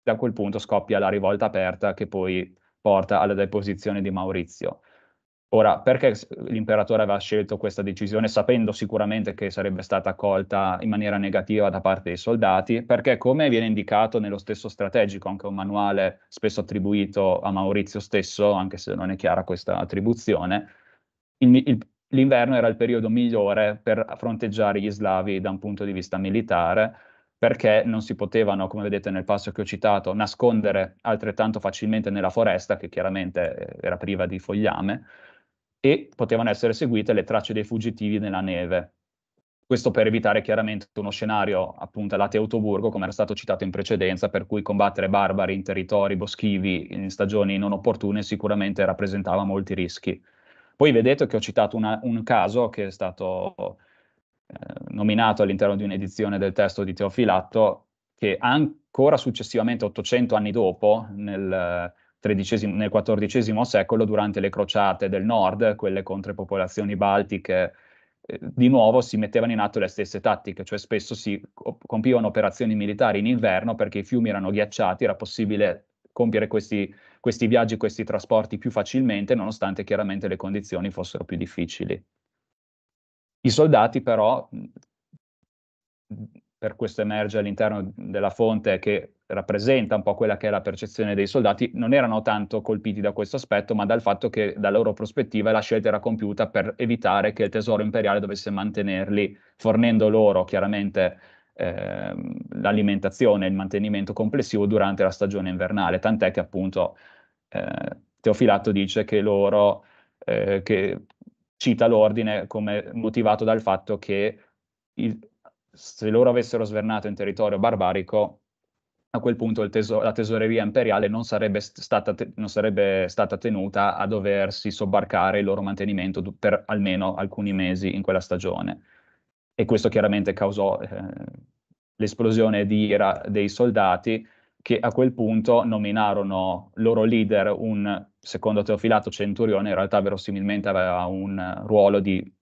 da quel punto scoppia la rivolta aperta che poi porta alla deposizione di Maurizio. Ora, perché l'imperatore aveva scelto questa decisione sapendo sicuramente che sarebbe stata accolta in maniera negativa da parte dei soldati? Perché, come viene indicato nello stesso strategico, anche un manuale spesso attribuito a Maurizio stesso, anche se non è chiara questa attribuzione, il, il, l'inverno era il periodo migliore per fronteggiare gli slavi da un punto di vista militare, perché non si potevano, come vedete nel passo che ho citato, nascondere altrettanto facilmente nella foresta, che chiaramente eh, era priva di fogliame, e potevano essere seguite le tracce dei fuggitivi nella neve. Questo per evitare chiaramente uno scenario appunto a latte come era stato citato in precedenza, per cui combattere barbari in territori boschivi in stagioni non opportune sicuramente rappresentava molti rischi. Poi vedete che ho citato una, un caso che è stato eh, nominato all'interno di un'edizione del testo di Teofilatto, che ancora successivamente, 800 anni dopo, nel XIII, nel XIV secolo durante le crociate del nord, quelle contro le popolazioni baltiche, eh, di nuovo si mettevano in atto le stesse tattiche, cioè spesso si compivano operazioni militari in inverno perché i fiumi erano ghiacciati, era possibile compiere questi, questi viaggi, questi trasporti più facilmente, nonostante chiaramente le condizioni fossero più difficili. I soldati però per questo emerge all'interno della fonte che rappresenta un po' quella che è la percezione dei soldati, non erano tanto colpiti da questo aspetto, ma dal fatto che dalla loro prospettiva la scelta era compiuta per evitare che il tesoro imperiale dovesse mantenerli, fornendo loro chiaramente eh, l'alimentazione e il mantenimento complessivo durante la stagione invernale, tant'è che appunto eh, Teofilato dice che loro, eh, che cita l'ordine come motivato dal fatto che il, se loro avessero svernato in territorio barbarico, a quel punto teso- la tesoreria imperiale non sarebbe, te- non sarebbe, stata tenuta a doversi sobbarcare il loro mantenimento d- per almeno alcuni mesi in quella stagione. E questo chiaramente causò eh, l'esplosione di ira dei soldati che a quel punto nominarono loro leader un, secondo Teofilato, centurione, in realtà verosimilmente aveva un ruolo di,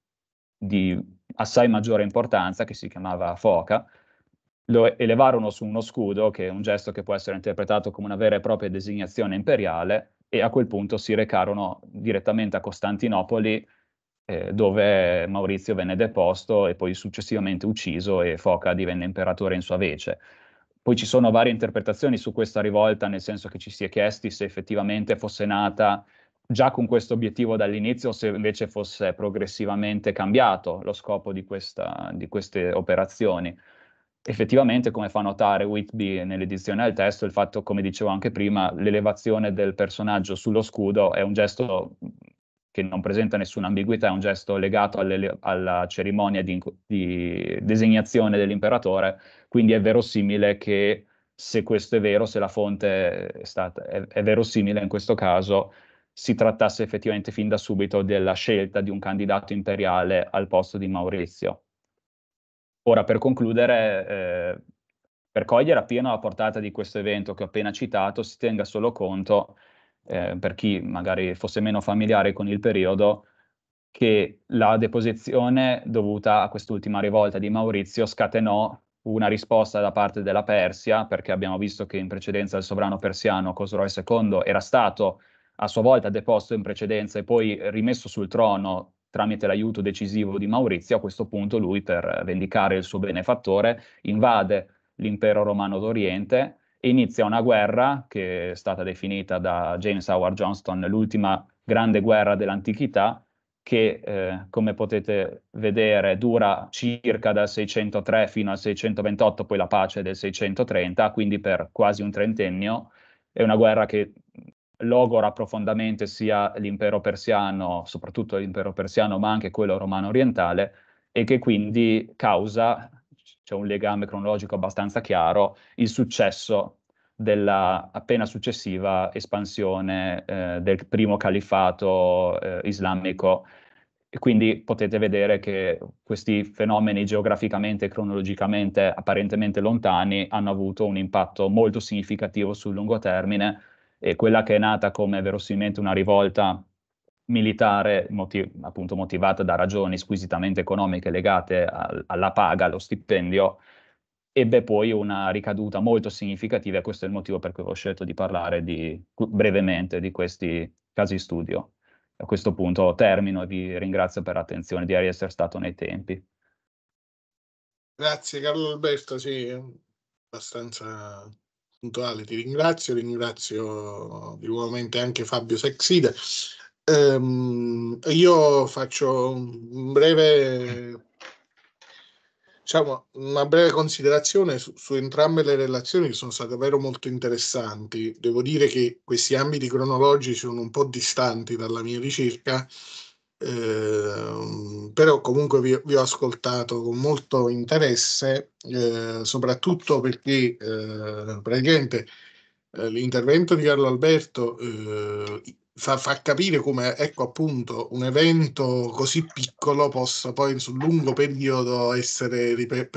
di assai maggiore importanza, che si chiamava foca, lo elevarono su uno scudo, che è un gesto che può essere interpretato come una vera e propria designazione imperiale, e a quel punto si recarono direttamente a Costantinopoli, eh, dove Maurizio venne deposto e poi successivamente ucciso e Foca divenne imperatore in sua vece. Poi ci sono varie interpretazioni su questa rivolta, nel senso che ci si è chiesti se effettivamente fosse nata già con questo obiettivo dall'inizio, o se invece fosse progressivamente cambiato lo scopo di, questa, di queste operazioni. Effettivamente, come fa notare Whitby nell'edizione al testo, il fatto, come dicevo anche prima, l'elevazione del personaggio sullo scudo è un gesto che non presenta nessuna ambiguità, è un gesto legato alla cerimonia di, di designazione dell'imperatore, quindi è verosimile che se questo è vero, se la fonte è, stata, è, è verosimile in questo caso, si trattasse effettivamente fin da subito della scelta di un candidato imperiale al posto di Maurizio. Ora, per concludere, eh, per cogliere appieno la portata di questo evento che ho appena citato, si tenga solo conto, eh, per chi magari fosse meno familiare con il periodo, che la deposizione dovuta a quest'ultima rivolta di Maurizio scatenò una risposta da parte della Persia, perché abbiamo visto che in precedenza il sovrano persiano Cosroe II era stato a sua volta deposto in precedenza e poi rimesso sul trono tramite l'aiuto decisivo di Maurizio, a questo punto lui, per vendicare il suo benefattore, invade l'impero romano d'Oriente e inizia una guerra che è stata definita da James Howard Johnston l'ultima grande guerra dell'antichità, che eh, come potete vedere dura circa dal 603 fino al 628, poi la pace del 630, quindi per quasi un trentennio. È una guerra che logora profondamente sia l'impero persiano, soprattutto l'impero persiano, ma anche quello romano orientale, e che quindi causa, c'è un legame cronologico abbastanza chiaro, il successo della appena successiva espansione eh, del primo califato eh, islamico. E quindi potete vedere che questi fenomeni geograficamente e cronologicamente apparentemente lontani hanno avuto un impatto molto significativo sul lungo termine, e quella che è nata come verosimilmente una rivolta militare motiv- appunto motivata da ragioni squisitamente economiche legate al- alla paga, allo stipendio, ebbe poi una ricaduta molto significativa e questo è il motivo per cui ho scelto di parlare di, brevemente di questi casi studio. A questo punto termino e vi ringrazio per l'attenzione di essere stato nei tempi. Grazie Carlo Alberto, sì, abbastanza puntuale, ti ringrazio, ringrazio nuovamente anche Fabio Sexide. Um, io faccio un breve, diciamo, una breve considerazione su, su, entrambe le relazioni che sono state davvero molto interessanti. Devo dire che questi ambiti cronologici sono un po' distanti dalla mia ricerca, Ehm, però comunque vi, vi, ho ascoltato con molto interesse, eh, soprattutto perché eh, praticamente eh, l'intervento di Carlo Alberto eh, fa, fa, capire come ecco appunto un evento così piccolo possa poi sul lungo periodo essere riper,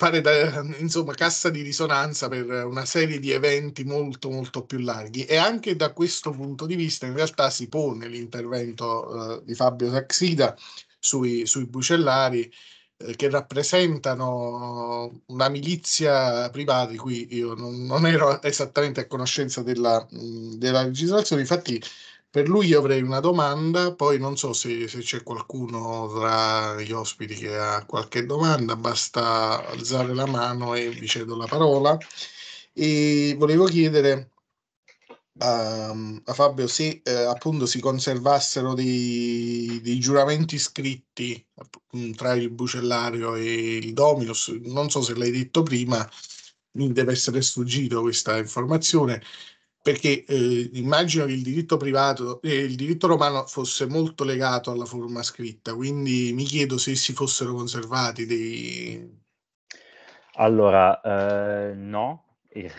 fare da, insomma, cassa di risonanza per una serie di eventi molto molto più larghi e anche da questo punto di vista in realtà si pone l'intervento eh, di Fabio Saxida sui, sui bucellari eh, che rappresentano una milizia privata di cui io non, non ero esattamente a conoscenza della, della legislazione, infatti per lui io avrei una domanda, poi non so se, se c'è qualcuno tra gli ospiti che ha qualche domanda, basta alzare la mano e vi cedo la parola. E volevo chiedere a, ehm, a Fabio se eh, appunto si conservassero dei, dei giuramenti scritti mm, tra il bucellario e il dominus, non so se l'hai detto prima, mi deve essere sfuggito questa informazione perché eh, immagino che il diritto privato, eh, il diritto romano fosse molto legato alla forma scritta, quindi mi chiedo se si fossero conservati dei... Allora, eh, no, eh,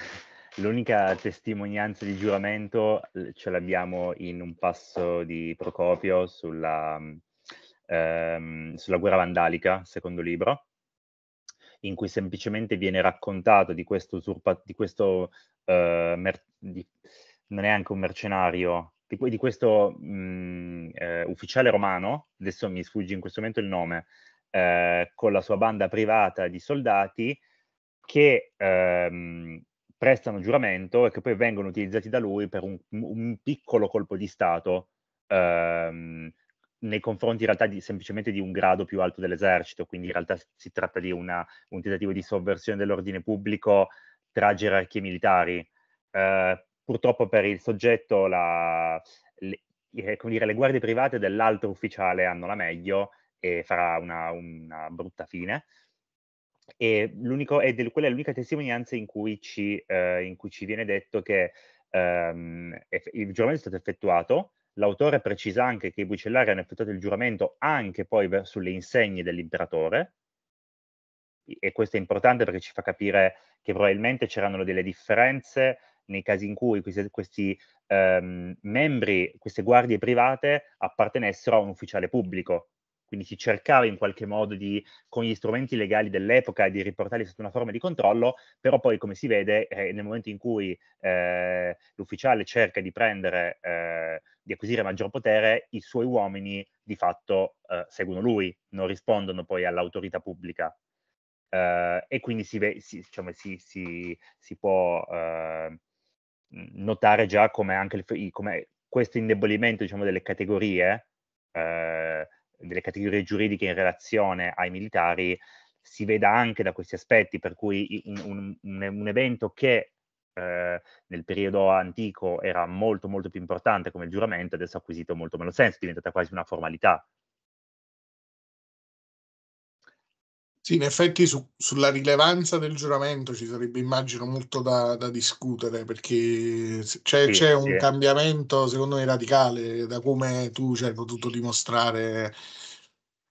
l'unica testimonianza di giuramento ce l'abbiamo in un passo di Procopio sulla, mm, ehm, sulla guerra vandalica, secondo libro, in cui semplicemente viene raccontato di questo usurpa, di questo uh, mer- di, non è anche un mercenario, di, di questo mh, mm, eh, ufficiale romano, adesso mi sfugge in questo momento il nome, eh, con la sua banda privata di soldati che ehm, prestano giuramento e che poi vengono utilizzati da lui per un, un piccolo colpo di Stato ehm, nei confronti in realtà di, semplicemente di un grado più alto dell'esercito, quindi in realtà si tratta di una, un tentativo di sovversione dell'ordine pubblico tra gerarchie militari. Eh, purtroppo per il soggetto la, le, eh, dire, le, guardie private dell'altro ufficiale hanno la meglio e farà una, una brutta fine. E è del, quella è l'unica testimonianza in cui ci, eh, in cui ci viene detto che ehm, il giuramento è stato effettuato, L'autore precisa anche che i bucellari hanno effettuato il giuramento anche poi sulle insegne dell'imperatore, e questo è importante perché ci fa capire che probabilmente c'erano delle differenze nei casi in cui questi, questi ehm, membri, queste guardie private appartenessero a un ufficiale pubblico, quindi si cercava in qualche modo di, con gli strumenti legali dell'epoca, di riportarli sotto una forma di controllo, però poi come si vede eh, nel momento in cui eh, l'ufficiale cerca di prendere, eh, di acquisire maggior potere, i suoi uomini di fatto eh, seguono lui, non rispondono poi all'autorità pubblica. Eh, e quindi si, ve- si, diciamo, si, si può eh, notare già come anche il, come questo indebolimento diciamo, delle categorie delle categorie giuridiche in relazione ai militari si veda anche da questi aspetti, per cui un, un, un evento che eh, nel periodo antico era molto molto più importante come il giuramento, adesso ha acquisito molto meno senso, è diventata quasi una formalità. Sì, in effetti su, sulla rilevanza del giuramento ci sarebbe, immagino, molto da, da discutere perché c'è, sì, c'è un sì. cambiamento, secondo me, radicale da come tu ci hai potuto dimostrare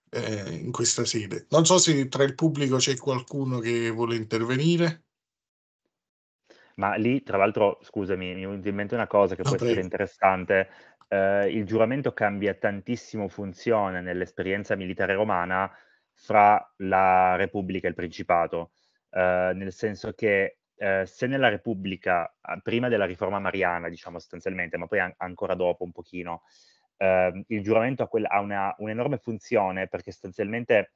eh, in questa sede. Non so se tra il pubblico c'è qualcuno che vuole intervenire. Ma lì, tra l'altro, scusami, mi viene in mente una cosa che ah, può prego. essere interessante. Eh, il giuramento cambia tantissimo funzione nell'esperienza militare romana fra la Repubblica e il Principato, eh, nel senso che eh, se nella Repubblica, prima della riforma mariana, diciamo sostanzialmente, ma poi an- ancora dopo un pochino, eh, il giuramento ha, quella, ha una, un'enorme funzione perché sostanzialmente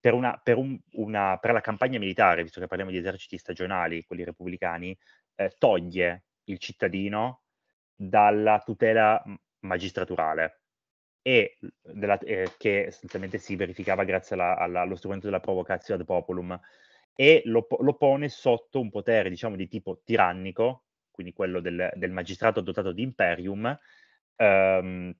per, una, per, un, una, per, la campagna militare, visto che parliamo di eserciti stagionali, quelli repubblicani, eh, toglie il cittadino dalla tutela magistraturale e mhmm, della, eh, che sostanzialmente si verificava grazie alla, alla, allo strumento della provocazione ad populum, e lo, lo, pone sotto un potere, diciamo, di tipo tirannico, quindi quello del, del magistrato dotato di imperium, ehm,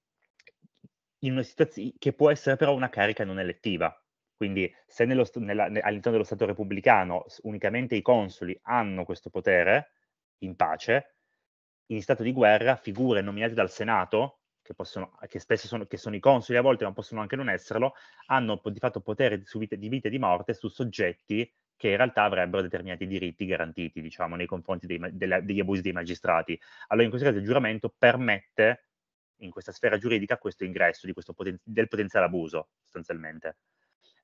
in una situazione che può essere però una carica non elettiva. Quindi se nello, nella, all'interno dello Stato repubblicano unicamente i consoli hanno questo potere in pace, in stato di guerra figure nominate dal Senato che, possono, che spesso sono, che sono, i consoli a volte, ma possono anche non esserlo, hanno di fatto potere di, vita, di vita e di morte su soggetti che in realtà avrebbero determinati diritti garantiti, diciamo, nei confronti dei, della, degli abusi dei magistrati. Allora, in questo caso, il giuramento permette, in questa sfera giuridica, questo ingresso questo poten- del potenziale abuso, sostanzialmente.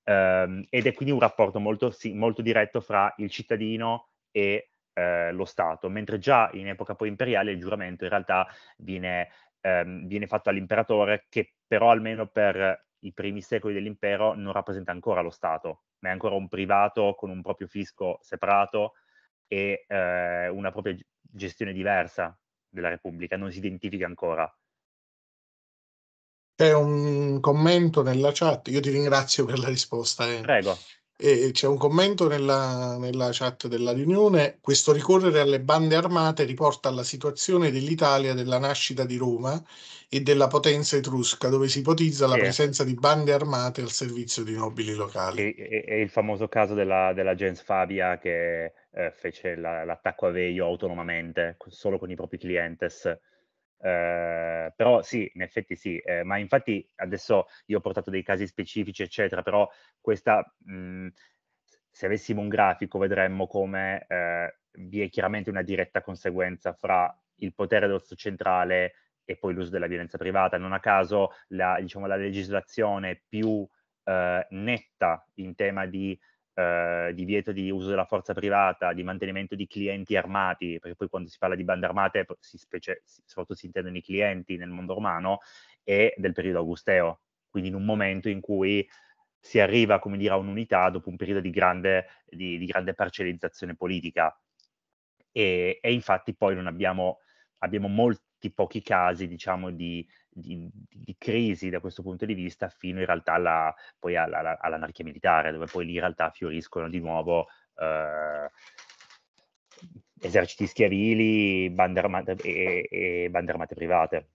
Um, ed è quindi un rapporto molto, sì, molto diretto fra il cittadino e eh, lo Stato, mentre già in epoca poi imperiale il giuramento in realtà viene ehm, viene fatto all'imperatore che però almeno per i primi secoli dell'impero non rappresenta ancora lo Stato, ma è ancora un privato con un proprio fisco separato e eh, una propria gestione diversa della Repubblica, non si identifica ancora. C'è un commento nella chat, io ti ringrazio per la risposta. Eh. Prego. E c'è un commento nella, nella, chat della riunione, questo ricorrere alle bande armate riporta alla situazione dell'Italia della nascita di Roma e della potenza etrusca, dove si ipotizza la sì. presenza di bande armate al servizio di nobili locali. E, il famoso caso della, della Gens Fabia che eh, fece la, l'attacco a Veio autonomamente, solo con i propri clientes Ehm, però sì, in effetti sì, eh, ma infatti adesso io ho portato dei casi specifici, eccetera, però questa, mh, mhmm, se avessimo un grafico, vedremmo come eh, vi è chiaramente una diretta conseguenza fra il potere dello Stato centrale e poi l'uso della violenza privata. Non a caso la, diciamo, la legislazione più ehm, netta in tema di eh, divieto di uso della forza privata, di mantenimento di clienti armati, perché poi quando si parla di bande armate si specie, soprattutto si intendono i clienti nel mondo romano, e del periodo augusteo, quindi in un momento in cui si arriva, come dire, a un'unità dopo un periodo di grande, di, di grande parcellizzazione politica. E, e, infatti poi non abbiamo, abbiamo molti pochi casi, diciamo, di, di, di, crisi da questo punto di vista fino in realtà alla, poi alla, alla, all'anarchia militare, dove poi lì in realtà fioriscono di nuovo eh, eserciti schiavili bande armate, e, e bande armate private.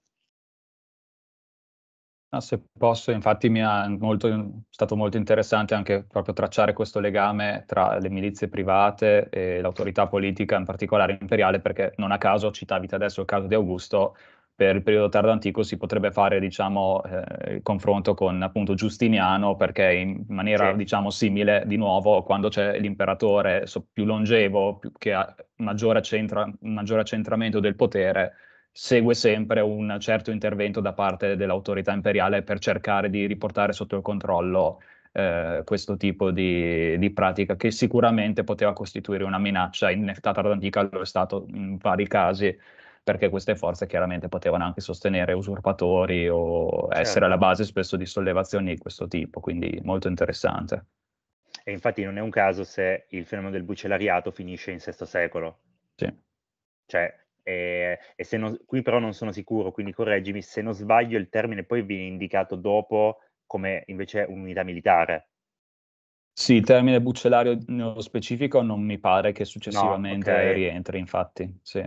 Ah, se posso, infatti mi è molto, stato molto interessante anche proprio tracciare questo legame tra le milizie private e l'autorità politica, in particolare imperiale, perché non a caso citavi adesso il caso di Augusto, per il periodo tardo antico si potrebbe fare diciamo, eh, il confronto con appunto Giustiniano perché in maniera sì. diciamo, simile di nuovo quando c'è l'imperatore so, più longevo più, che ha maggiore, centra, maggiore accentramento del potere segue sempre un certo intervento da parte dell'autorità imperiale per cercare di riportare sotto il controllo eh, questo tipo di, di, pratica che sicuramente poteva costituire una minaccia in età tardantica lo è stato in vari casi perché queste forze chiaramente potevano anche sostenere usurpatori o certo. essere alla base spesso di sollevazioni di questo tipo, quindi molto interessante. E infatti non è un caso se il fenomeno del bucellariato finisce in VI secolo. Sì. Cioè, eh, e, e non, qui però non sono sicuro, quindi correggimi, se non sbaglio il termine poi viene indicato dopo come invece un'unità militare. Sì, il termine bucellario nello specifico non mi pare che successivamente no, okay. rientri, infatti. Sì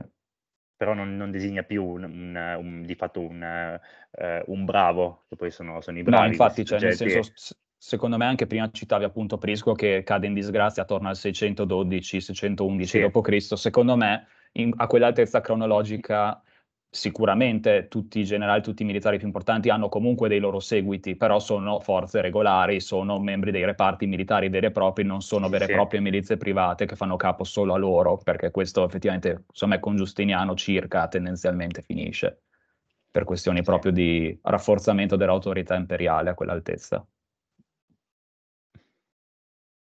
però non, non designa più un, un, un, di fatto un, uh, un, bravo, che poi sono, sono i bravi. No, infatti, cioè, nel senso, secondo me anche prima citavi appunto Prisco che cade in disgrazia attorno al 612-611 sì. d.C., secondo me in, a quell'altezza cronologica sicuramente tutti i generali, tutti i militari più importanti hanno comunque dei loro seguiti, però sono forze regolari, sono membri dei reparti militari veri e propri, non sono vere e sì. proprie milizie private che fanno capo solo a loro, perché questo effettivamente, insomma, con Giustiniano circa tendenzialmente finisce, per questioni sì. proprio di rafforzamento dell'autorità imperiale a quell'altezza.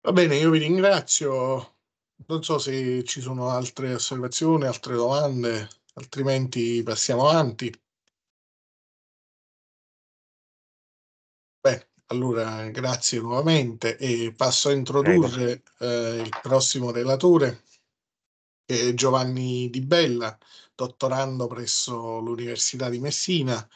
Va bene, io vi ringrazio. Non so se ci sono altre osservazioni, altre domande altrimenti passiamo avanti. Beh, allora grazie nuovamente e passo a introdurre eh, il prossimo relatore, che è Giovanni Di Bella, dottorando presso l'Università di Messina,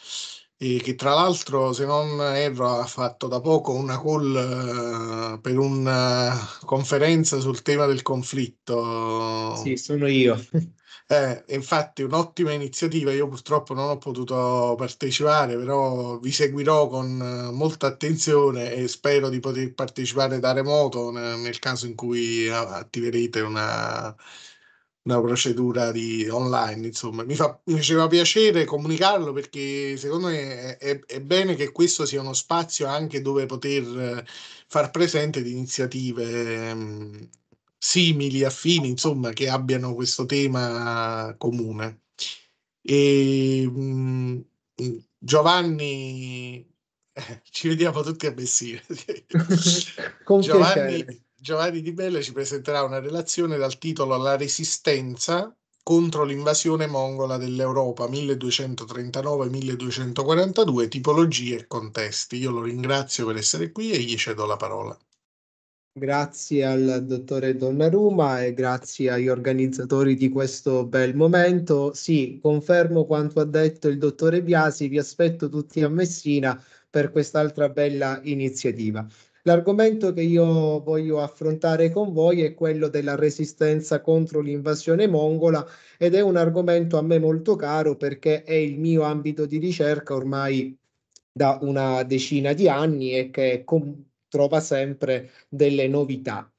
e che tra l'altro, se non erro, ha fatto da poco una call uh, per una conferenza sul tema del conflitto. Sì, sono io. Eh, infatti un'ottima iniziativa, io purtroppo non ho potuto partecipare, però vi seguirò con eh, molta attenzione e spero di poter partecipare da remoto nel caso in cui eh, attiverete una, una procedura di online. Insomma, mi, fa, mi faceva piacere comunicarlo perché secondo me è, è, bene che questo sia uno spazio anche dove poter eh, far presente di iniziative ehm, simili, affini, insomma, che abbiano questo tema comune. E, mh, mm, Giovanni, eh, ci vediamo tutti a Messina. Giovanni, Giovanni Di Bella ci presenterà una relazione dal titolo La resistenza contro l'invasione mongola dell'Europa 1239-1242, tipologie e contesti. Io lo ringrazio per essere qui e gli cedo la parola. Grazie al dottore Donnarumma e grazie agli organizzatori di questo bel momento. Sì, confermo quanto ha detto il dottore Biasi, vi aspetto tutti a Messina per quest'altra bella iniziativa. L'argomento che io voglio affrontare con voi è quello della resistenza contro l'invasione mongola ed è un argomento a me molto caro perché è il mio ambito di ricerca ormai da una decina di anni e che com- trova sempre delle novità.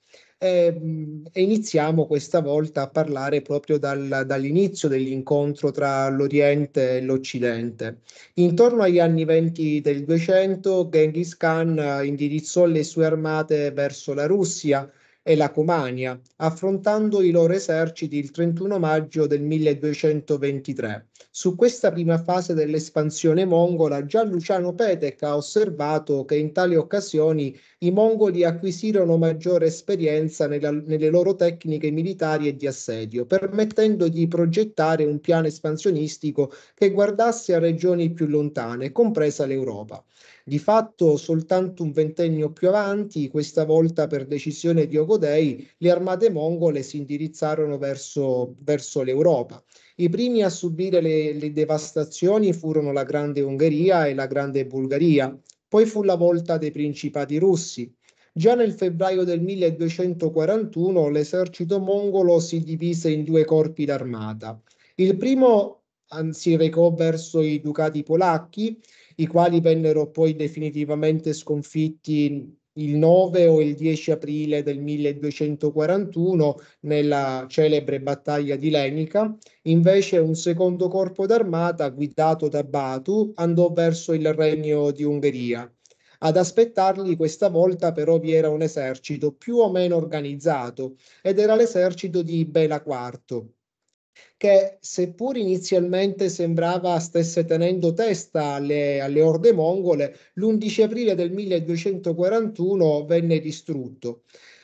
Ehm, e, iniziamo questa volta a parlare proprio dal, dall'inizio dell'incontro tra l'Oriente e l'Occidente. Intorno agli anni venti del 200 Genghis Khan eh, indirizzò le sue armate verso la Russia e la Comania, affrontando i loro eserciti il 31 maggio del 1223. Su questa prima fase dell'espansione mongola già Luciano Petec ha osservato che in tali occasioni i mongoli acquisirono maggiore esperienza nella, nelle loro tecniche militari e di assedio, permettendo di progettare un piano espansionistico che guardasse a regioni più lontane, compresa l'Europa. Di fatto, soltanto un ventennio più avanti, questa volta per decisione di Ogodei, le armate mongole si indirizzarono verso, verso l'Europa. I primi a subire le, le, devastazioni furono la Grande Ungheria e la Grande Bulgaria. Poi fu la volta dei principati russi. Già nel febbraio del 1241 l'esercito mongolo si divise in due corpi d'armata. Il primo si recò verso i ducati polacchi, i quali vennero poi definitivamente sconfitti il 9 o il 10 aprile del 1241 nella celebre battaglia di Lenica, invece un secondo corpo d'armata guidato da Batu andò verso il regno di Ungheria. Ad aspettarli questa volta però vi era un esercito più o meno organizzato ed era l'esercito di Bela IV che seppur inizialmente sembrava stesse tenendo testa alle, alle orde mongole, l'11 aprile del 1241 venne distrutto.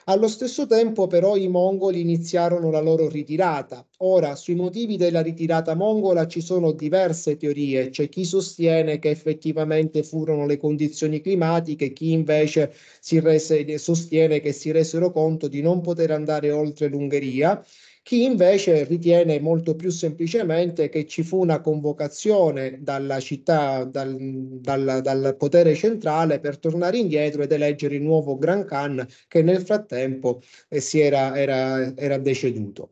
Allo stesso tempo però i mongoli iniziarono la loro ritirata. Ora, sui motivi della ritirata mongola ci sono diverse teorie, c'è chi sostiene che effettivamente furono le condizioni climatiche, chi invece rese, sostiene che si resero conto di non poter andare oltre l'Ungheria. Chi invece ritiene molto più semplicemente che ci fu una convocazione dalla città, dal, dal, dal potere centrale per tornare indietro ed eleggere il nuovo Gran Khan che nel frattempo eh, era, era, era deceduto.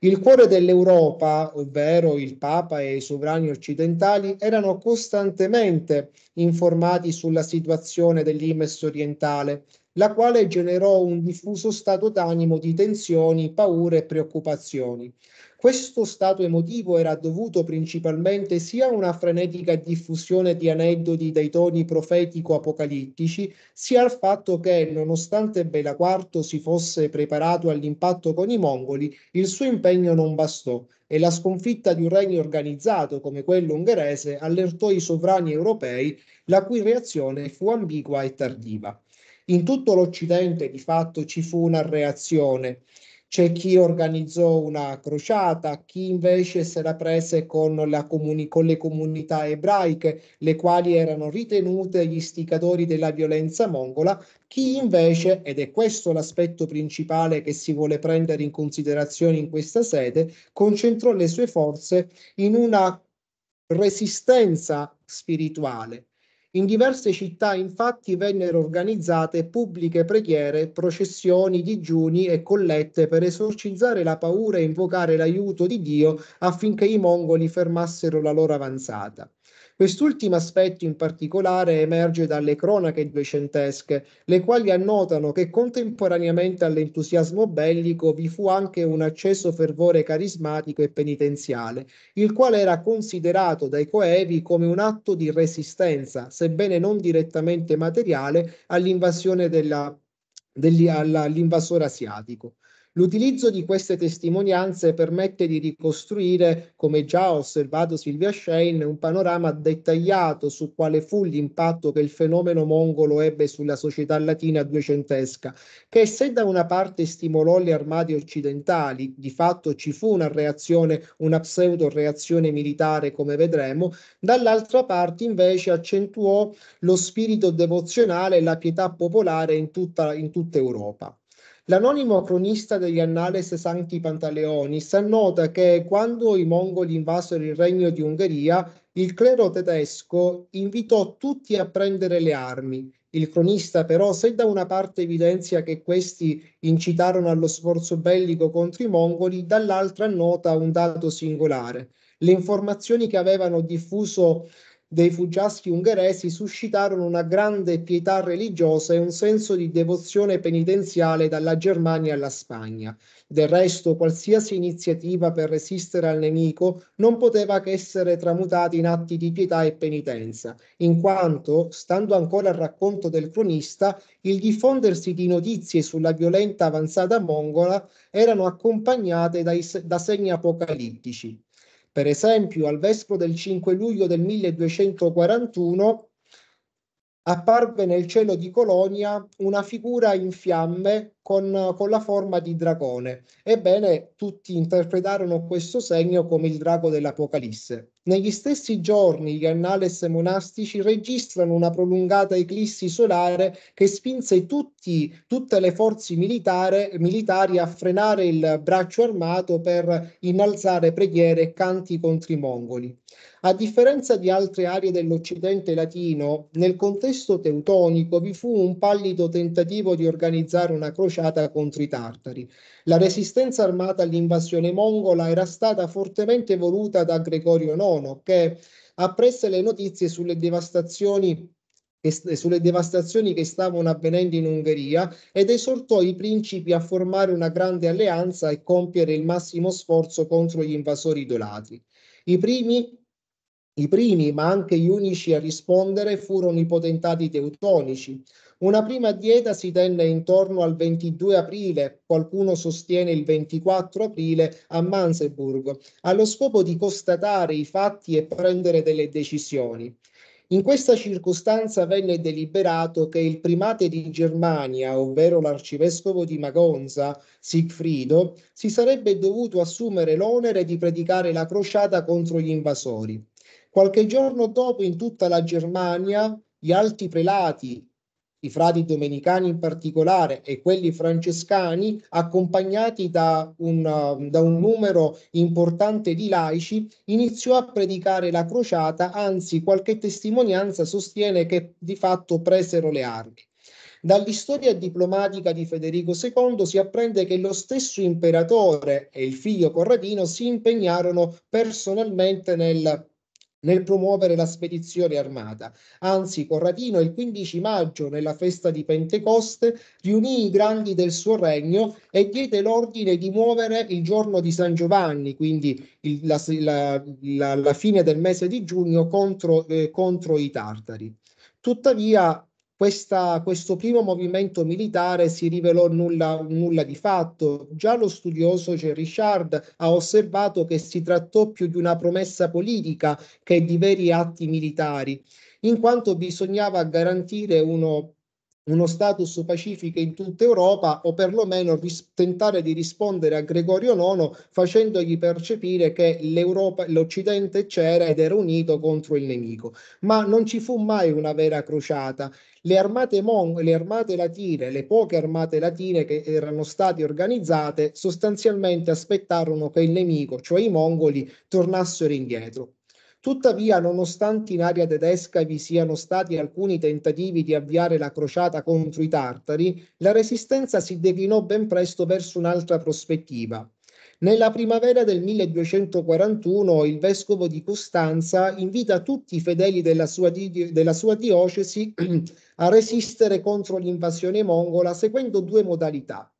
Il cuore dell'Europa, ovvero il Papa e i sovrani occidentali, erano costantemente informati sulla situazione dell'Imes orientale, la quale generò un diffuso stato d'animo di tensioni, paure e preoccupazioni. Questo stato emotivo era dovuto principalmente sia a una frenetica diffusione di aneddoti dai toni profetico-apocalittici, sia al fatto che, nonostante Bela IV si fosse preparato all'impatto con i mongoli, il suo impegno non bastò e la sconfitta di un regno organizzato come quello ungherese allertò i sovrani europei, la cui reazione fu ambigua e tardiva. In tutto l'Occidente di fatto ci fu una reazione. C'è chi organizzò una crociata, chi invece se la prese con, la comuni- con le comunità ebraiche, le quali erano ritenute gli istigatori della violenza mongola, chi invece, ed è questo l'aspetto principale che si vuole prendere in considerazione in questa sede, concentrò le sue forze in una resistenza spirituale in diverse città infatti vennero organizzate pubbliche preghiere, processioni, digiuni e collette per esorcizzare la paura e invocare l'aiuto di Dio affinché i mongoli fermassero la loro avanzata. Quest'ultimo aspetto in particolare emerge dalle cronache duecentesche, le quali annotano che contemporaneamente all'entusiasmo bellico vi fu anche un acceso fervore carismatico e penitenziale, il quale era considerato dai coevi come un atto di resistenza, sebbene non direttamente materiale, all'invasione della, dell'invasore asiatico. L'utilizzo di queste testimonianze permette di ricostruire, come già ha osservato Silvia Shane, un panorama dettagliato su quale fu l'impatto che il fenomeno mongolo ebbe sulla società latina duecentesca, che se da una parte stimolò le armate occidentali, di fatto ci fu una reazione, una pseudo-reazione militare come vedremo, dall'altra parte invece accentuò lo spirito devozionale e la pietà popolare in tutta, in tutta Europa. L'anonimo cronista degli Annales Sancti Pantaleonis annota che quando i mongoli invasero il regno di Ungheria, il clero tedesco invitò tutti a prendere le armi. Il cronista però, se da una parte evidenzia che questi incitarono allo sforzo bellico contro i mongoli, dall'altra nota un dato singolare. Le informazioni che avevano diffuso dei fuggiaschi ungheresi suscitarono una grande pietà religiosa e un senso di devozione penitenziale dalla Germania alla Spagna. Del resto, qualsiasi iniziativa per resistere al nemico non poteva che essere tramutata in atti di pietà e penitenza, in quanto, stando ancora al racconto del cronista, il diffondersi di notizie sulla violenta avanzata mongola erano accompagnate dai, da segni apocalittici. Per esempio, al vespro del 5 luglio del 1241 apparve nel cielo di Colonia una figura in fiamme con, con, la forma di dragone. Ebbene, tutti interpretarono questo segno come il drago dell'Apocalisse. Negli stessi giorni gli annales monastici registrano una prolungata eclissi solare che spinse tutti, tutte le forze militare, militari a frenare il braccio armato per innalzare preghiere e canti contro i mongoli. A differenza di altre aree dell'Occidente latino, nel contesto teutonico vi fu un pallido tentativo di organizzare una croce associata contro i tartari. La resistenza armata all'invasione mongola era stata fortemente voluta da Gregorio IX, che apprese le notizie sulle devastazioni sulle devastazioni che stavano avvenendo in Ungheria ed esortò i principi a formare una grande alleanza e compiere il massimo sforzo contro gli invasori idolatri. I primi, i primi ma anche gli unici a rispondere furono i potentati teutonici. Una prima dieta si tenne intorno al 22 aprile, qualcuno sostiene il 24 aprile a Manseburg, allo scopo di constatare i fatti e prendere delle decisioni. In questa circostanza venne deliberato che il primate di Germania, ovvero l'arcivescovo di Magonza, Sigfrido, si sarebbe dovuto assumere l'onere di predicare la crociata contro gli invasori. Qualche giorno dopo, in tutta la Germania, gli alti prelati i frati domenicani in particolare e quelli francescani, accompagnati da un, da un numero importante di laici, iniziò a predicare la crociata, anzi qualche testimonianza sostiene che di fatto presero le armi. Dall'istoria diplomatica di Federico II si apprende che lo stesso imperatore e il figlio Corradino si impegnarono personalmente nel nel promuovere la spedizione armata. Anzi, Corradino il 15 maggio, nella festa di Pentecoste, riunì i grandi del suo regno e diede l'ordine di muovere il giorno di San Giovanni, quindi il, la, la, la, la, fine del mese di giugno, contro, eh, contro i tartari. Tuttavia questa, questo primo movimento militare si rivelò nulla, nulla, di fatto. Già lo studioso Jerry Richard ha osservato che si trattò più di una promessa politica che di veri atti militari, in quanto bisognava garantire uno uno status pacifico in tutta Europa o perlomeno ris- tentare di rispondere a Gregorio IX facendogli percepire che l'Europa, l'Occidente c'era ed era unito contro il nemico. Ma non ci fu mai una vera crociata. Le armate, mon- le armate latine, le poche armate latine che erano state organizzate, sostanzialmente aspettarono che il nemico, cioè i mongoli, tornassero indietro. Tuttavia, nonostante in area tedesca vi siano stati alcuni tentativi di avviare la crociata contro i tartari, la resistenza si declinò ben presto verso un'altra prospettiva. Nella primavera del 1241 il vescovo di Costanza invita tutti i fedeli della sua, di, della sua diocesi a resistere contro l'invasione mongola seguendo due modalità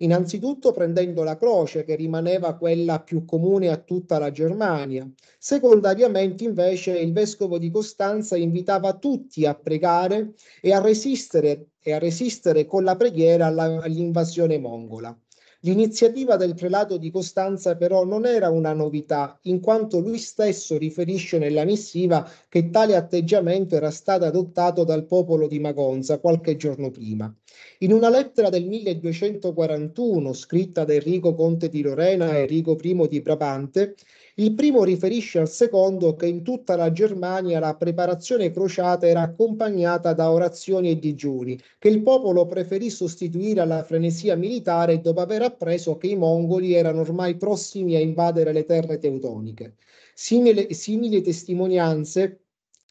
innanzitutto prendendo la croce che rimaneva quella più comune a tutta la Germania. Secondariamente invece il vescovo di Costanza invitava tutti a pregare e a resistere, e a resistere con la preghiera all'invasione mongola. L'iniziativa del prelato di Costanza però non era una novità, in quanto lui stesso riferisce nella missiva che tale atteggiamento era stato adottato dal popolo di Magonza qualche giorno prima. In una lettera del 1241, scritta da Enrico Conte di Lorena e Enrico I di Brabante, il primo riferisce al secondo che in tutta la Germania la preparazione crociata era accompagnata da orazioni e digiuni, che il popolo preferì sostituire alla frenesia militare dopo aver appreso che i mongoli erano ormai prossimi a invadere le terre teutoniche. Simile, simili testimonianze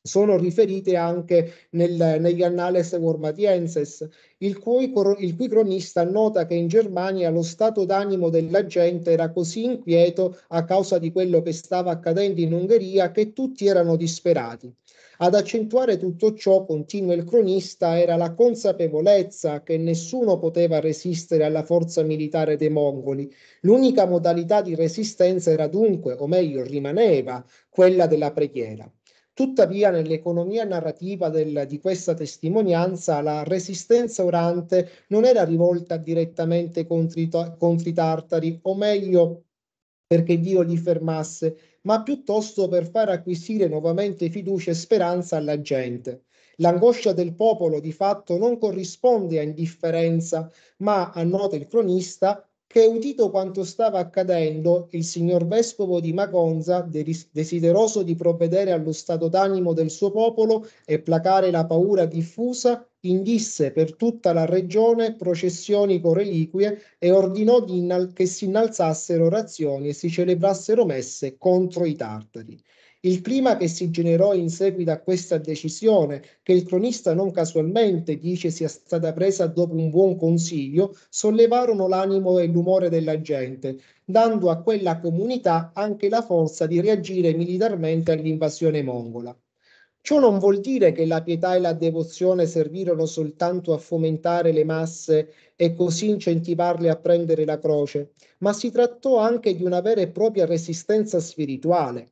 sono riferite anche nel, negli Annales Wormatienses, il cui, il cui cronista nota che in Germania lo stato d'animo della gente era così inquieto a causa di quello che stava accadendo in Ungheria che tutti erano disperati. Ad accentuare tutto ciò, continua il cronista, era la consapevolezza che nessuno poteva resistere alla forza militare dei mongoli. L'unica modalità di resistenza era dunque, o meglio, rimaneva quella della preghiera. Tuttavia, nell'economia narrativa del, di questa testimonianza, la resistenza orante non era rivolta direttamente contro i, contro i tartari, o meglio, perché Dio li fermasse, ma piuttosto per far acquisire nuovamente fiducia e speranza alla gente. L'angoscia del popolo di fatto non corrisponde a indifferenza, ma, a nota il cronista, che udito quanto stava accadendo, il signor vescovo di Magonza, desideroso di provvedere allo stato d'animo del suo popolo e placare la paura diffusa, indisse per tutta la regione processioni con reliquie e ordinò che si innalzassero orazioni e si celebrassero messe contro i tartari. Il clima che si generò in seguito a questa decisione, che il cronista non casualmente dice sia stata presa dopo un buon consiglio, sollevarono l'animo e l'umore della gente, dando a quella comunità anche la forza di reagire militarmente all'invasione mongola. Ciò non vuol dire che la pietà e la devozione servirono soltanto a fomentare le masse e così incentivarle a prendere la croce, ma si trattò anche di una vera e propria resistenza spirituale.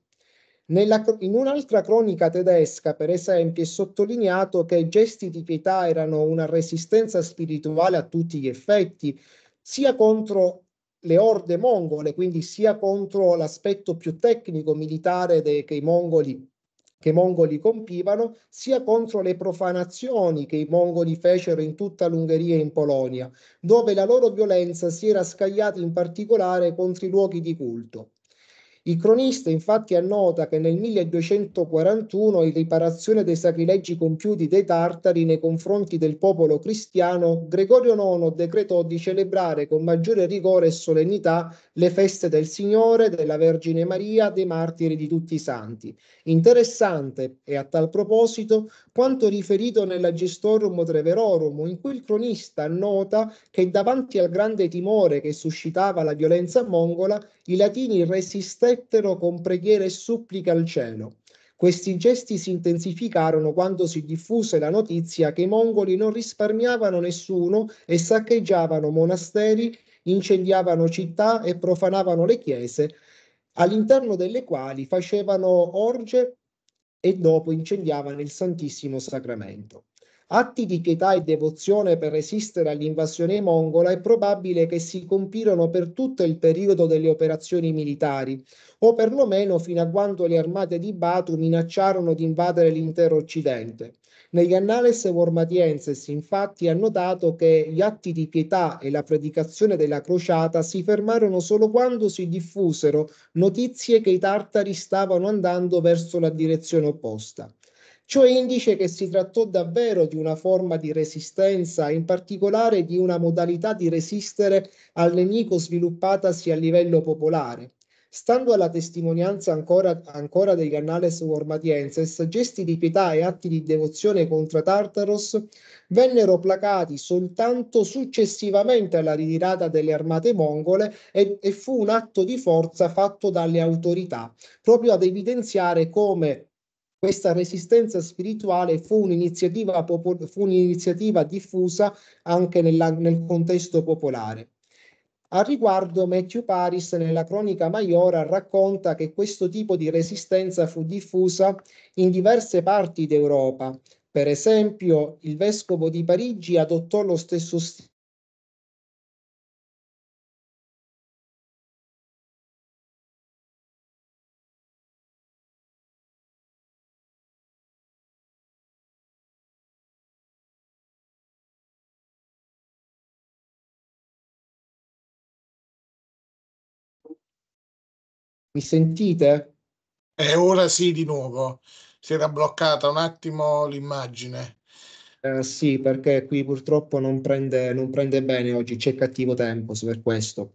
Nella, in un'altra cronica tedesca, per esempio, è sottolineato che i gesti di pietà erano una resistenza spirituale a tutti gli effetti, sia contro le orde mongole, quindi sia contro l'aspetto più tecnico militare de, che, i mongoli, che i mongoli compivano, sia contro le profanazioni che i mongoli fecero in tutta l'Ungheria e in Polonia, dove la loro violenza si era scagliata in particolare contro i luoghi di culto. Il cronista infatti annota che nel 1241 in riparazione dei sacrilegi compiuti dai tartari nei confronti del popolo cristiano, Gregorio IX decretò di celebrare con maggiore rigore e solennità le feste del Signore, della Vergine Maria, dei martiri di tutti i santi. Interessante e a tal proposito quanto riferito nella Gestorum Treverorum, in cui il cronista annota che davanti al grande timore che suscitava la violenza mongola, i latini resistettero con preghiere e suppliche al cielo. Questi gesti si intensificarono quando si diffuse la notizia che i mongoli non risparmiavano nessuno e saccheggiavano monasteri, incendiavano città e profanavano le chiese, all'interno delle quali facevano orge e dopo incendiavano il Santissimo Sacramento. Atti di pietà e devozione per resistere all'invasione mongola è probabile che si compirono per tutto il periodo delle operazioni militari, o perlomeno fino a quando le armate di Batu minacciarono di invadere l'intero Occidente. Negli Annales Wormatienses, infatti, è notato che gli atti di pietà e la predicazione della crociata si fermarono solo quando si diffusero notizie che i tartari stavano andando verso la direzione opposta. Ciò indice che si trattò davvero di una forma di resistenza, in particolare di una modalità di resistere al nemico sviluppatasi a livello popolare. Stando alla testimonianza ancora, ancora degli Annales Wormatienses, gesti di pietà e atti di devozione contro Tartaros vennero placati soltanto successivamente alla ritirata delle armate mongole e, e fu un atto di forza fatto dalle autorità, proprio ad evidenziare come questa resistenza spirituale fu un'iniziativa, fu un'iniziativa diffusa anche nella, nel contesto popolare. Al riguardo, Matthew Paris nella Cronica Maiora racconta che questo tipo di resistenza fu diffusa in diverse parti d'Europa. Per esempio, il vescovo di Parigi adottò lo stesso stile Mi sentite? E eh, ora sì, di nuovo. Si era bloccata un attimo l'immagine. Eh, sì, perché qui purtroppo non prende, non prende bene oggi, c'è cattivo tempo per questo.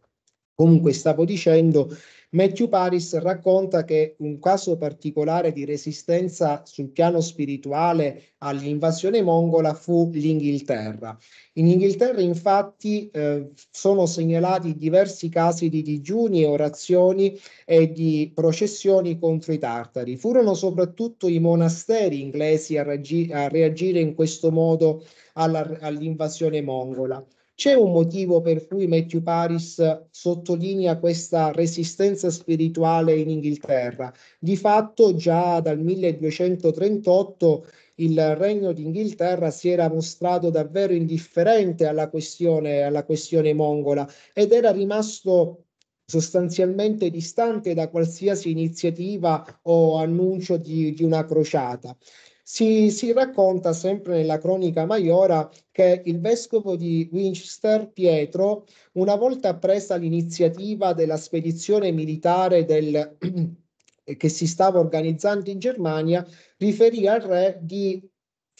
Comunque stavo dicendo Matthew Paris racconta che un caso particolare di resistenza sul piano spirituale all'invasione mongola fu l'Inghilterra. In Inghilterra infatti eh, sono segnalati diversi casi di digiuni e orazioni e di processioni contro i tartari. Furono soprattutto i monasteri inglesi a, raggi- a reagire in questo modo alla, all'invasione mongola. C'è un motivo per cui Matthew Paris sottolinea questa resistenza spirituale in Inghilterra. Di fatto già dal 1238 il Regno d'Inghilterra si era mostrato davvero indifferente alla questione, alla questione mongola ed era rimasto sostanzialmente distante da qualsiasi iniziativa o annuncio di, di, una crociata. Si, si, racconta sempre nella cronica maiora che il vescovo di Winchester, Pietro, una volta presa l'iniziativa della spedizione militare del, che si stava organizzando in Germania, riferì al re di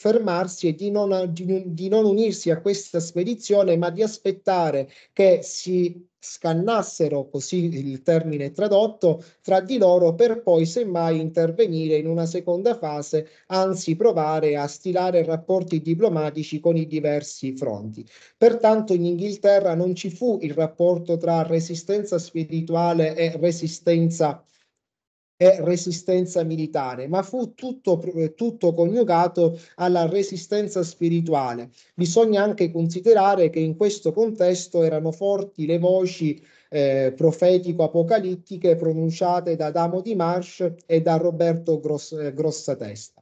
fermarsi e di non, di, di non unirsi a questa spedizione, ma di aspettare che si scannassero, così il termine tradotto, tra di loro per poi semmai intervenire in una seconda fase, anzi provare a stilare rapporti diplomatici con i diversi fronti. Pertanto in Inghilterra non ci fu il rapporto tra resistenza spirituale e resistenza e resistenza militare, ma fu tutto, eh, tutto coniugato alla resistenza spirituale. Bisogna anche considerare che in questo contesto erano forti le voci eh, profetico-apocalittiche pronunciate da Adamo di Marsh e da Roberto Gross, eh, Grossatesta.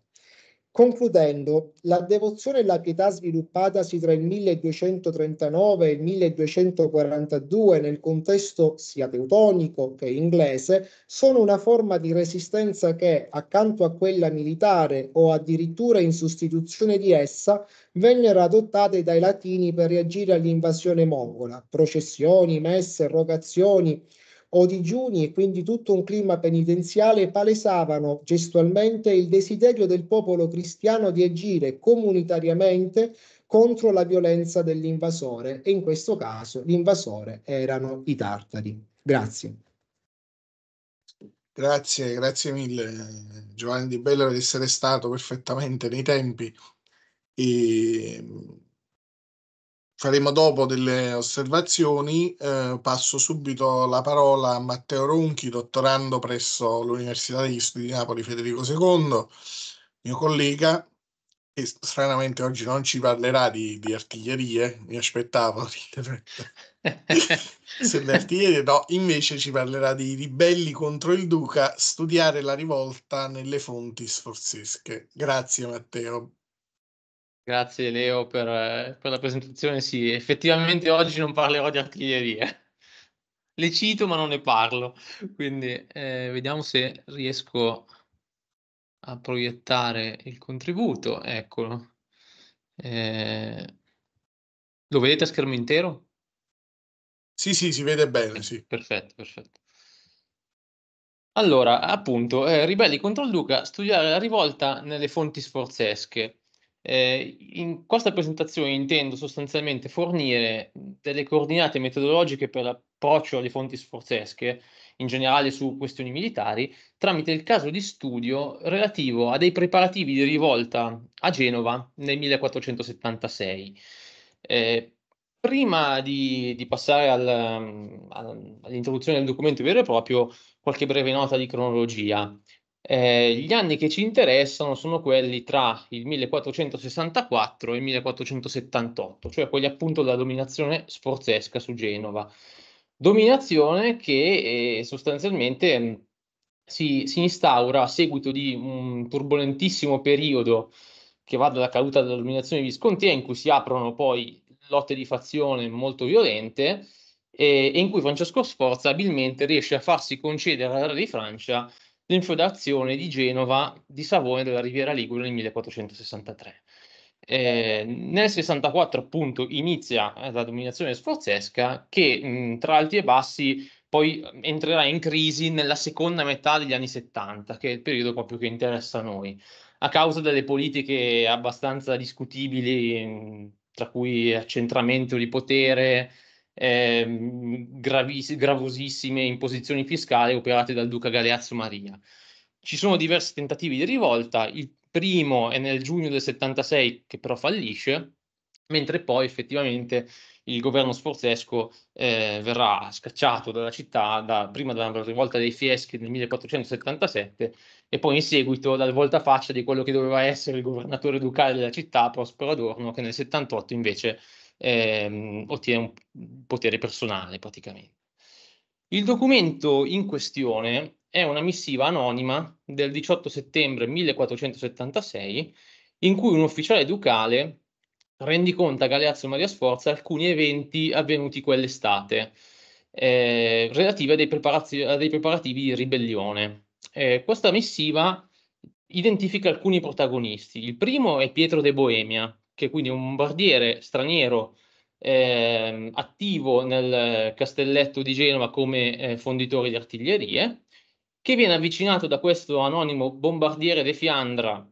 Concludendo, la devozione e la pietà sviluppatasi tra il 1239 e il 1242 nel contesto sia teutonico che inglese sono una forma di resistenza che, accanto a quella militare o addirittura in sostituzione di essa, vennero adottate dai latini per reagire all'invasione mongola. Processioni, messe, rogazioni, o digiuni e quindi tutto un clima penitenziale palesavano gestualmente il desiderio del popolo cristiano di agire comunitariamente contro la violenza dell'invasore e in questo caso l'invasore erano i tartari. Grazie. Grazie, grazie mille Giovanni Di Bello di essere stato perfettamente nei tempi. E faremo dopo delle osservazioni. Eh, passo subito la parola a Matteo Ronchi, dottorando presso l'Università degli Studi di Napoli Federico II, mio collega, che stranamente oggi non ci parlerà di, di artiglierie, mi aspettavo. Se le artiglierie no, invece ci parlerà di ribelli contro il duca, studiare la rivolta nelle fonti sforzesche. Grazie Matteo, Grazie Leo per, eh, per, la presentazione. Sì, effettivamente oggi non parlerò di artiglieria. Le cito ma non ne parlo, quindi eh, vediamo se riesco a proiettare il contributo. Eccolo. Eh, lo vedete a schermo intero? Sì, sì, si vede bene, sì. Perfetto, perfetto. Allora, appunto, eh, Ribelli contro il Duca, studiare la rivolta nelle fonti sforzesche. Eh, in questa presentazione intendo sostanzialmente fornire delle coordinate metodologiche per l'approccio alle fonti sforzesche, in generale su questioni militari, tramite il caso di studio relativo a dei preparativi di rivolta a Genova nel 1476. Eh, prima di, di passare al, all'introduzione del documento vero e proprio, qualche breve nota di cronologia. Eh, gli anni che ci interessano sono quelli tra il 1464 e il 1478, cioè quelli appunto della dominazione sforzesca su Genova. Dominazione che eh, sostanzialmente mm, si, si, instaura a seguito di un turbolentissimo periodo che va dalla caduta della dominazione viscontina, in cui si aprono poi lotte di fazione molto violente, eh, e in cui Francesco Sforza abilmente riesce a farsi concedere alla re di Francia l'infodazione di Genova di Savona e della Riviera Ligure nel 1463. Eh, nel 64 appunto inizia la dominazione sforzesca che mh, tra alti e bassi poi entrerà in crisi nella seconda metà degli anni 70, che è il periodo proprio che interessa a noi, a causa delle politiche abbastanza discutibili, tra cui accentramento di potere, eh, gravis- gravosissime imposizioni fiscali operate dal duca Galeazzo Maria. Ci sono diversi tentativi di rivolta, il primo è nel giugno del 76 che però fallisce, mentre poi effettivamente il governo sforzesco eh, verrà scacciato dalla città da, prima dalla rivolta dei Fieschi nel 1477 e poi in seguito dal voltafaccia di quello che doveva essere il governatore ducale della città, Prospero Adorno, che nel 78 invece ehm, ottiene un potere personale praticamente. Il documento in questione è una missiva anonima del 18 settembre 1476 in cui un ufficiale ducale rendi rendiconta a Galeazzo Maria Sforza alcuni eventi avvenuti quell'estate eh, relativi a dei, a dei, preparativi di ribellione. Eh, questa missiva identifica alcuni protagonisti. Il primo è Pietro de Boemia, che quindi è un bombardiere straniero eh, attivo nel castelletto di Genova come eh, fonditore di artiglierie, che viene avvicinato da questo anonimo bombardiere de Fiandra,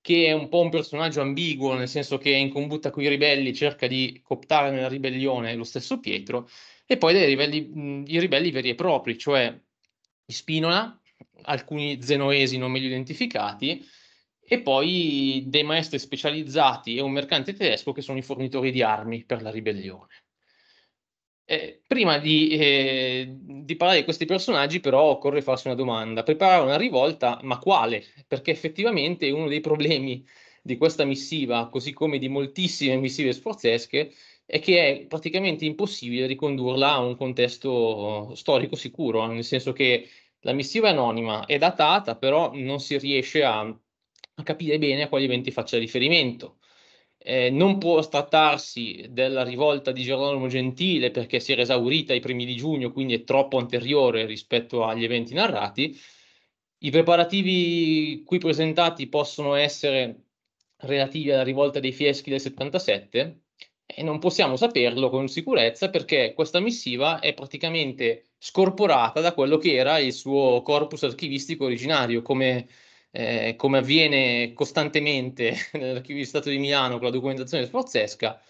che è un po' un personaggio ambiguo, nel senso che è in combutta con i ribelli, cerca di cooptare nella ribellione lo stesso Pietro, e poi dei ribelli, i ribelli veri e propri, cioè Spinola, alcuni zenoesi non meglio identificati, e poi dei maestri specializzati e un mercante tedesco che sono i fornitori di armi per la ribellione. Eh, prima di, eh, di, parlare di questi personaggi, però, occorre farsi una domanda: preparare una rivolta, ma quale? Perché effettivamente uno dei problemi di questa missiva, così come di moltissime missive sforzesche, è che è praticamente impossibile ricondurla a un contesto storico sicuro, nel senso che la missiva è anonima, è datata, però non si riesce a a capire bene a quali eventi faccia riferimento. Eh, non può trattarsi della rivolta di Gerolamo Gentile perché si era esaurita ai primi di giugno, quindi è troppo anteriore rispetto agli eventi narrati. I preparativi qui presentati possono essere relativi alla rivolta dei Fieschi del 77 e non possiamo saperlo con sicurezza perché questa missiva è praticamente scorporata da quello che era il suo corpus archivistico originario, come eh, come avviene costantemente nell'archivio di Stato di Milano con la documentazione sforzesca,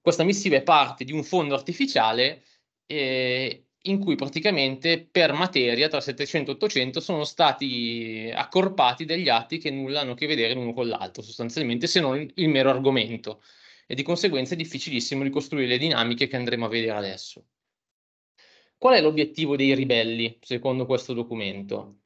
questa missiva è parte di un fondo artificiale eh, in cui praticamente per materia tra 700 e 800 sono stati accorpati degli atti che nulla hanno a che vedere l'uno con l'altro, sostanzialmente se non il mero argomento. E di conseguenza è difficilissimo ricostruire le dinamiche che andremo a vedere adesso. Qual è l'obiettivo dei ribelli, secondo questo documento?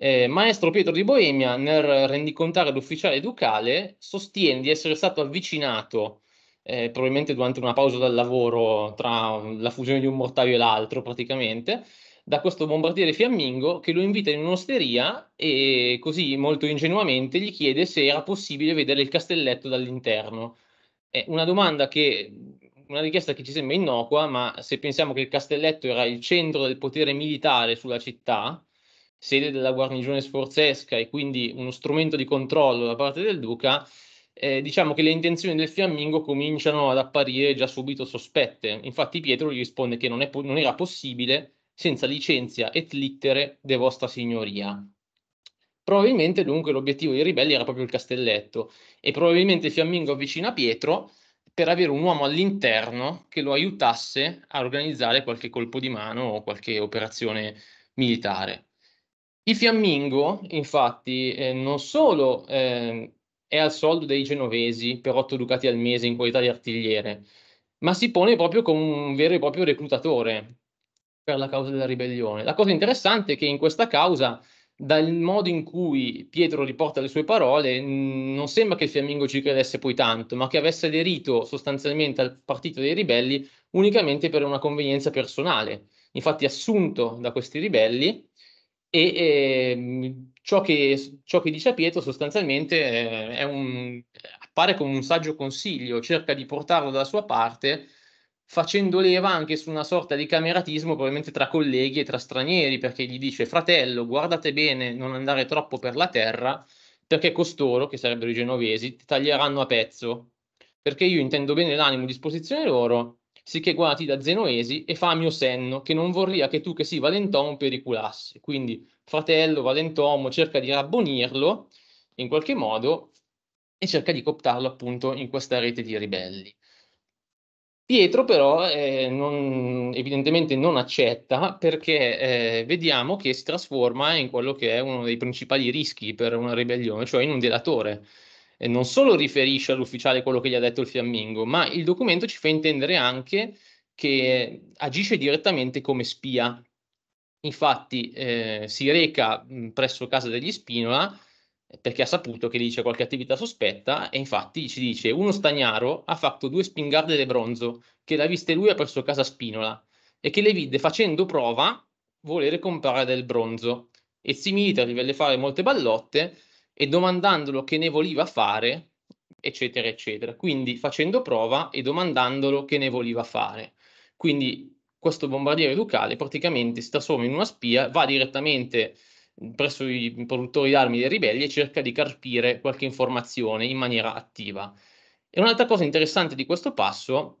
Eh, Maestro Pietro di Boemia, nel rendicontare l'ufficiale ducale, sostiene di essere stato avvicinato, eh, probabilmente durante una pausa dal lavoro, tra la fusione di un mortaio e l'altro praticamente, da questo bombardiere fiammingo che lo invita in un'osteria e così molto ingenuamente gli chiede se era possibile vedere il castelletto dall'interno. È una domanda che una richiesta che ci sembra innocua, ma se pensiamo che il castelletto era il centro del potere militare sulla città, sede della guarnigione sforzesca e quindi uno strumento di controllo da parte del duca, eh, diciamo che le intenzioni del fiammingo cominciano ad apparire già subito sospette. Infatti Pietro gli risponde che non, po- non era possibile senza licenza et littere de vostra signoria. Probabilmente dunque l'obiettivo dei ribelli era proprio il castelletto e probabilmente Fiammingo avvicina Pietro per avere un uomo all'interno che lo aiutasse a organizzare qualche colpo di mano o qualche operazione militare. Il Fiammingo, infatti, eh, non solo eh, è al soldo dei genovesi per 8 ducati al mese in qualità di artigliere, ma si pone proprio come un vero e proprio reclutatore per la causa della ribellione. La cosa interessante è che in questa causa, dal modo in cui Pietro riporta le sue parole, non sembra che il Fiammingo ci credesse poi tanto, ma che avesse aderito sostanzialmente al partito dei ribelli unicamente per una convenienza personale. Infatti, assunto da questi ribelli, e eh, ciò, che, ciò, che, dice Pietro sostanzialmente eh, un, appare come un saggio consiglio, cerca di portarlo dalla sua parte, facendo leva anche su una sorta di cameratismo probabilmente tra colleghi e tra stranieri, perché gli dice fratello, guardate bene, non andare troppo per la terra, perché costoro, che sarebbero i genovesi, ti taglieranno a pezzo, perché io intendo bene l'animo a disposizione loro sicché guardati da Zenoesi e fa mio senno, che non vorria che tu che sì Valenton periculassi. Quindi, fratello Valentomo cerca di rabbonirlo in qualche modo e cerca di coptarlo appunto in questa rete di ribelli. Pietro però eh, non, evidentemente non accetta perché eh, vediamo che si trasforma in quello che è uno dei principali rischi per una ribellione, cioè in un delatore non solo riferisce all'ufficiale quello che gli ha detto il fiammingo, ma il documento ci fa intendere anche che agisce direttamente come spia. Infatti eh, si reca mm, presso casa degli Spinola perché ha saputo che lì c'è qualche attività sospetta e infatti ci dice uno stagnaro ha fatto due spingarde di bronzo che l'ha viste lui presso casa Spinola e che le vide facendo prova volere comprare del bronzo. E Zimita rivelle fare molte ballotte e domandandolo che ne voleva fare, eccetera, eccetera. Quindi facendo prova e domandandolo che ne voleva fare. Quindi questo bombardiere ducale praticamente si trasforma in una spia, va direttamente presso i produttori d'armi dei ribelli e cerca di carpire qualche informazione in maniera attiva. E un'altra cosa interessante di questo passo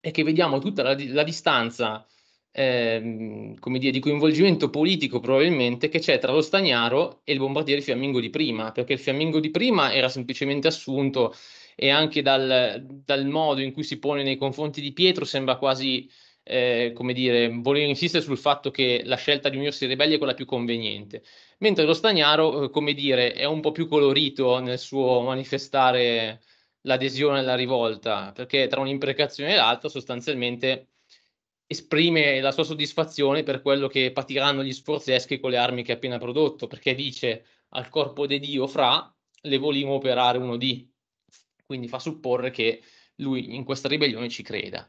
è che vediamo tutta la, la distanza ehm, come dire, di coinvolgimento politico probabilmente che c'è tra lo Stagnaro e il bombardiere fiammingo di prima, perché il fiammingo di prima era semplicemente assunto e anche dal, dal modo in cui si pone nei confronti di Pietro sembra quasi, eh, come dire, voler insistere sul fatto che la scelta di unirsi ai ribelli è quella più conveniente, mentre lo Stagnaro, eh, come dire, è un po' più colorito nel suo manifestare l'adesione alla rivolta, perché tra un'imprecazione e l'altra sostanzialmente esprime la sua soddisfazione per quello che patiranno gli sforzeschi con le armi che ha appena prodotto, perché dice al corpo di Dio fra le volimo operare uno di, quindi fa supporre che lui in questa ribellione ci creda.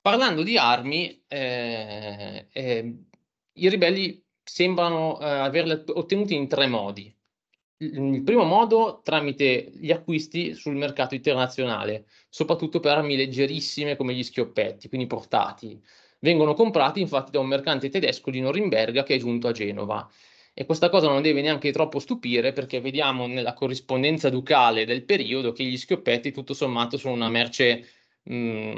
Parlando di armi, eh, eh, i ribelli sembrano eh, averle ottenute in tre modi il primo modo tramite gli acquisti sul mercato internazionale, soprattutto per armi leggerissime come gli schioppetti, quindi portati. Vengono comprati infatti da un mercante tedesco di Norimberga che è giunto a Genova. E questa cosa non deve neanche troppo stupire perché vediamo nella corrispondenza ducale del periodo che gli schioppetti tutto sommato sono una merce mh, mm,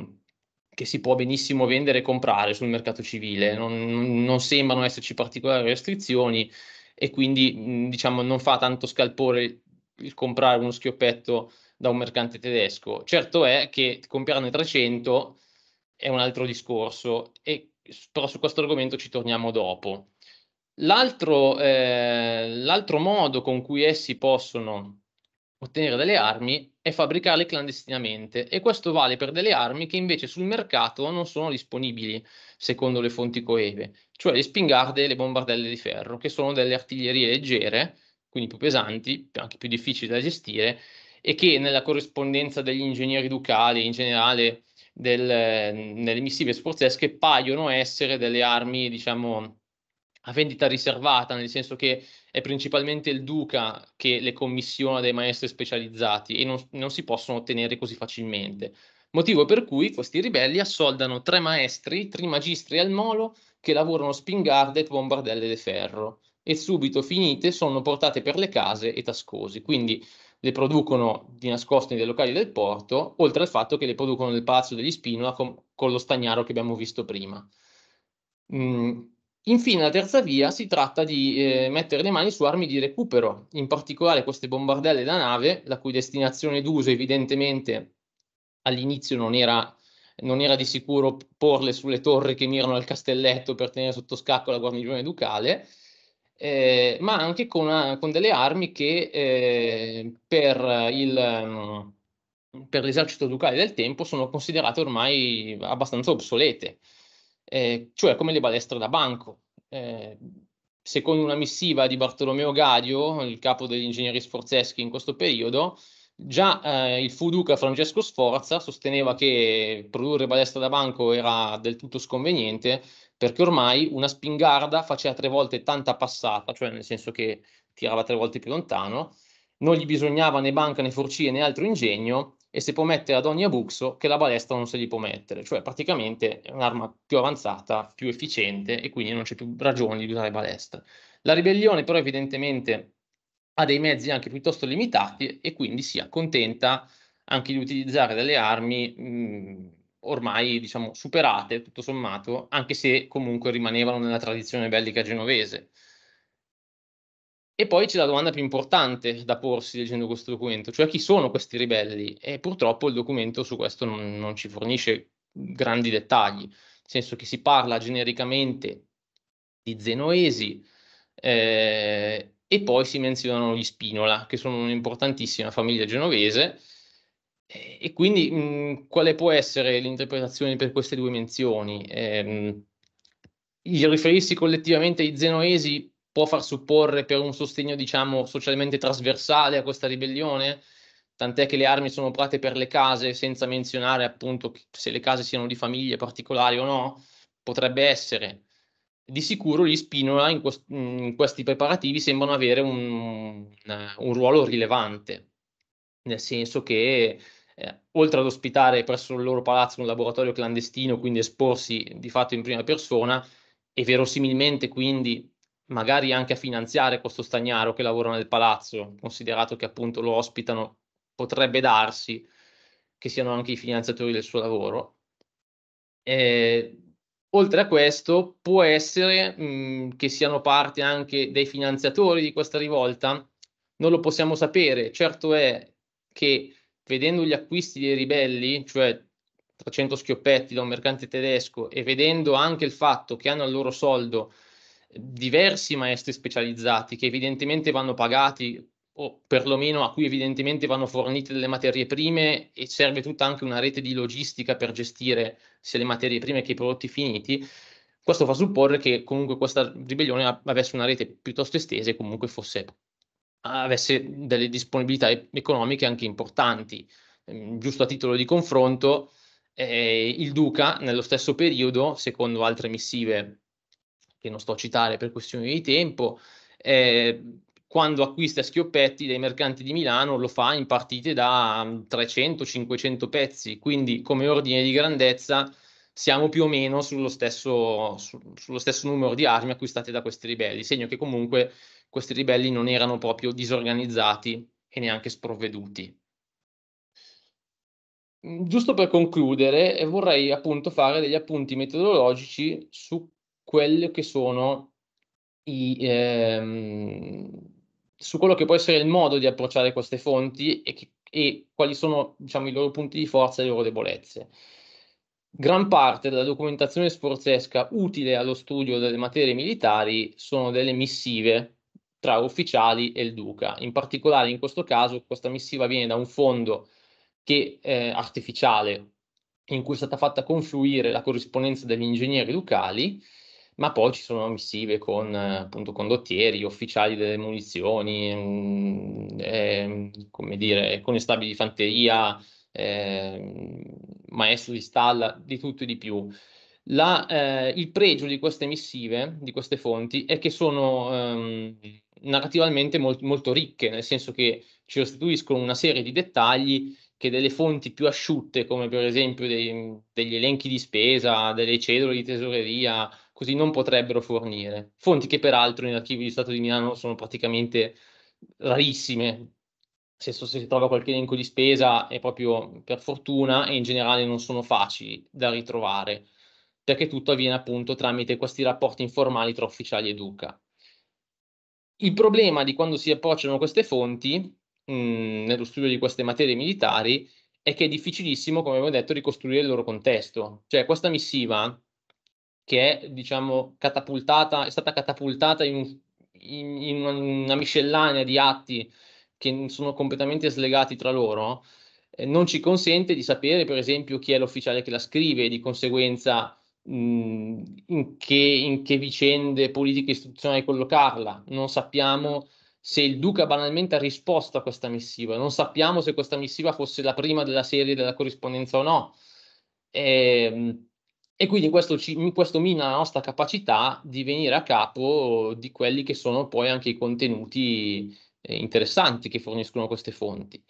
che si può benissimo vendere e comprare sul mercato civile, non, non sembrano esserci particolari restrizioni e quindi diciamo non fa tanto scalpore il comprare uno schioppetto da un mercante tedesco. Certo è che comprarne 300 è un altro discorso, e, però su questo argomento ci torniamo dopo. L'altro, eh, l'altro modo con cui essi possono ottenere delle armi è fabbricarle clandestinamente e questo vale per delle armi che invece sul mercato non sono disponibili secondo le fonti coeve, cioè le spingarde e le bombardelle di ferro, che sono delle artiglierie leggere, quindi più pesanti, anche più difficili da gestire, e che nella corrispondenza degli ingegneri ducali, in generale del, nelle missive sforzesche, paiono essere delle armi, diciamo, a vendita riservata, nel senso che è principalmente il duca che le commissiona dei maestri specializzati e non, non si possono ottenere così facilmente. Motivo per cui questi ribelli assoldano tre maestri, tre magistri al molo che lavorano spingarde e bombardelle di ferro e subito finite sono portate per le case e tascosi. Quindi le producono di nascosto nei locali del porto, oltre al fatto che le producono nel palazzo degli Spinola con, con lo stagnaro che abbiamo visto prima. Mm. Infine, la terza via si tratta di eh, mettere le mani su armi di recupero, in particolare queste bombardelle da nave, la cui destinazione d'uso evidentemente all'inizio non era, non era di sicuro porle sulle torri che mirano al castelletto per tenere sotto scacco la guarnigione ducale, eh, ma anche con, con, delle armi che eh, per, il, per, l'esercito ducale del tempo sono considerate ormai abbastanza obsolete, eh, cioè come le balestre da banco. Eh, secondo una missiva di Bartolomeo Gadio, il capo degli ingegneri sforzeschi in questo periodo, Già eh, il fu duca Francesco Sforza sosteneva che produrre balestra da banco era del tutto sconveniente perché ormai una spingarda faceva tre volte tanta passata, cioè nel senso che tirava tre volte più lontano, non gli bisognava né banca né forcie né altro ingegno e se può mettere ad ogni abuso che la balestra non se li può mettere, cioè praticamente è un'arma più avanzata, più efficiente e quindi non c'è più ragione di usare balestra. La ribellione però evidentemente ha dei mezzi anche piuttosto limitati e quindi si accontenta anche di utilizzare delle armi mh, mm, ormai diciamo superate tutto sommato, anche se comunque rimanevano nella tradizione bellica genovese. E poi c'è la domanda più importante da porsi leggendo questo documento, cioè chi sono questi ribelli? E purtroppo il documento su questo non, non ci fornisce grandi dettagli, nel senso che si parla genericamente di zenoesi eh, e poi si menzionano gli Spinola, che sono un'importantissima famiglia genovese. E quindi mh, quale può essere l'interpretazione per queste due menzioni? Eh, il riferirsi collettivamente ai zenoesi può far supporre per un sostegno, diciamo, socialmente trasversale a questa ribellione? Tant'è che le armi sono prate per le case, senza menzionare appunto se le case siano di famiglie particolari o no? Potrebbe essere di sicuro gli Spinola in, quest- in questi preparativi sembrano avere un, un, ruolo rilevante, nel senso che eh, oltre ad ospitare presso il loro palazzo un laboratorio clandestino, quindi esporsi di fatto in prima persona, e verosimilmente quindi magari anche a finanziare questo stagnaro che lavora nel palazzo, considerato che appunto lo ospitano, potrebbe darsi che siano anche i finanziatori del suo lavoro. Eh, Oltre a questo, può essere mh, mhmm, che siano parte anche dei finanziatori di questa rivolta, non lo possiamo sapere. Certo è che vedendo gli acquisti dei ribelli, cioè 300 schioppetti da un mercante tedesco, e vedendo anche il fatto che hanno al loro soldo diversi maestri specializzati che evidentemente vanno pagati o perlomeno a cui evidentemente vanno fornite delle materie prime e serve tutta anche una rete di logistica per gestire sia le materie prime che i prodotti finiti, questo fa supporre che comunque questa ribellione avesse una rete piuttosto estesa e comunque fosse, avesse delle disponibilità economiche anche importanti. Ehm, giusto a titolo di confronto, eh, il Duca nello stesso periodo, secondo altre missive che non sto a citare per questioni di tempo, eh, quando acquista schioppetti dai mercanti di Milano lo fa in partite da 300-500 mm, pezzi, quindi come ordine di grandezza siamo più o meno sullo stesso, su, sullo stesso numero di armi acquistate da questi ribelli, segno che comunque questi ribelli non erano proprio disorganizzati e neanche sprovveduti. Mm, giusto per concludere, eh, vorrei appunto fare degli appunti metodologici su quelli che sono i, ehm, su quello che può essere il modo di approcciare queste fonti e, che, e quali sono diciamo, i loro punti di forza e le loro debolezze. Gran parte della documentazione sforzesca utile allo studio delle materie militari sono delle missive tra ufficiali e il Duca. In particolare in questo caso questa missiva viene da un fondo che, eh, artificiale in cui è stata fatta confluire la corrispondenza degli ingegneri ducali ma poi ci sono missive con appunto condottieri, ufficiali delle munizioni, mm, eh, come dire, conestabili di fanteria, eh, maestro di stalla, di tutto e di più. La, eh, il pregio di queste missive, di queste fonti, è che sono ehm, narrativamente molt- molto ricche, nel senso che ci restituiscono una serie di dettagli che delle fonti più asciutte, come per esempio dei, degli elenchi di spesa, delle cedole di tesoreria, così non potrebbero fornire. Fonti che peraltro in archivi di Stato di Milano sono praticamente rarissime. Se, se si trova qualche elenco di spesa è proprio per fortuna e in generale non sono facili da ritrovare, perché tutto avviene appunto tramite questi rapporti informali tra ufficiali e duca. Il problema di quando si approcciano queste fonti, mh, mm, nello studio di queste materie militari, è che è difficilissimo, come abbiamo detto, ricostruire il loro contesto. Cioè, questa missiva che è, diciamo, catapultata, è stata catapultata in, in, in una miscellanea di atti che sono completamente slegati tra loro, eh, non ci consente di sapere, per esempio, chi è l'ufficiale che la scrive e di conseguenza mh, mhmm, in, che, in, che, vicende politiche istituzionali collocarla. Non sappiamo se il Duca banalmente ha risposto a questa missiva, non sappiamo se questa missiva fosse la prima della serie della corrispondenza o no. E, ehm, e quindi questo, ci, questo, mina la nostra capacità di venire a capo di quelli che sono poi anche i contenuti eh, interessanti che forniscono queste fonti.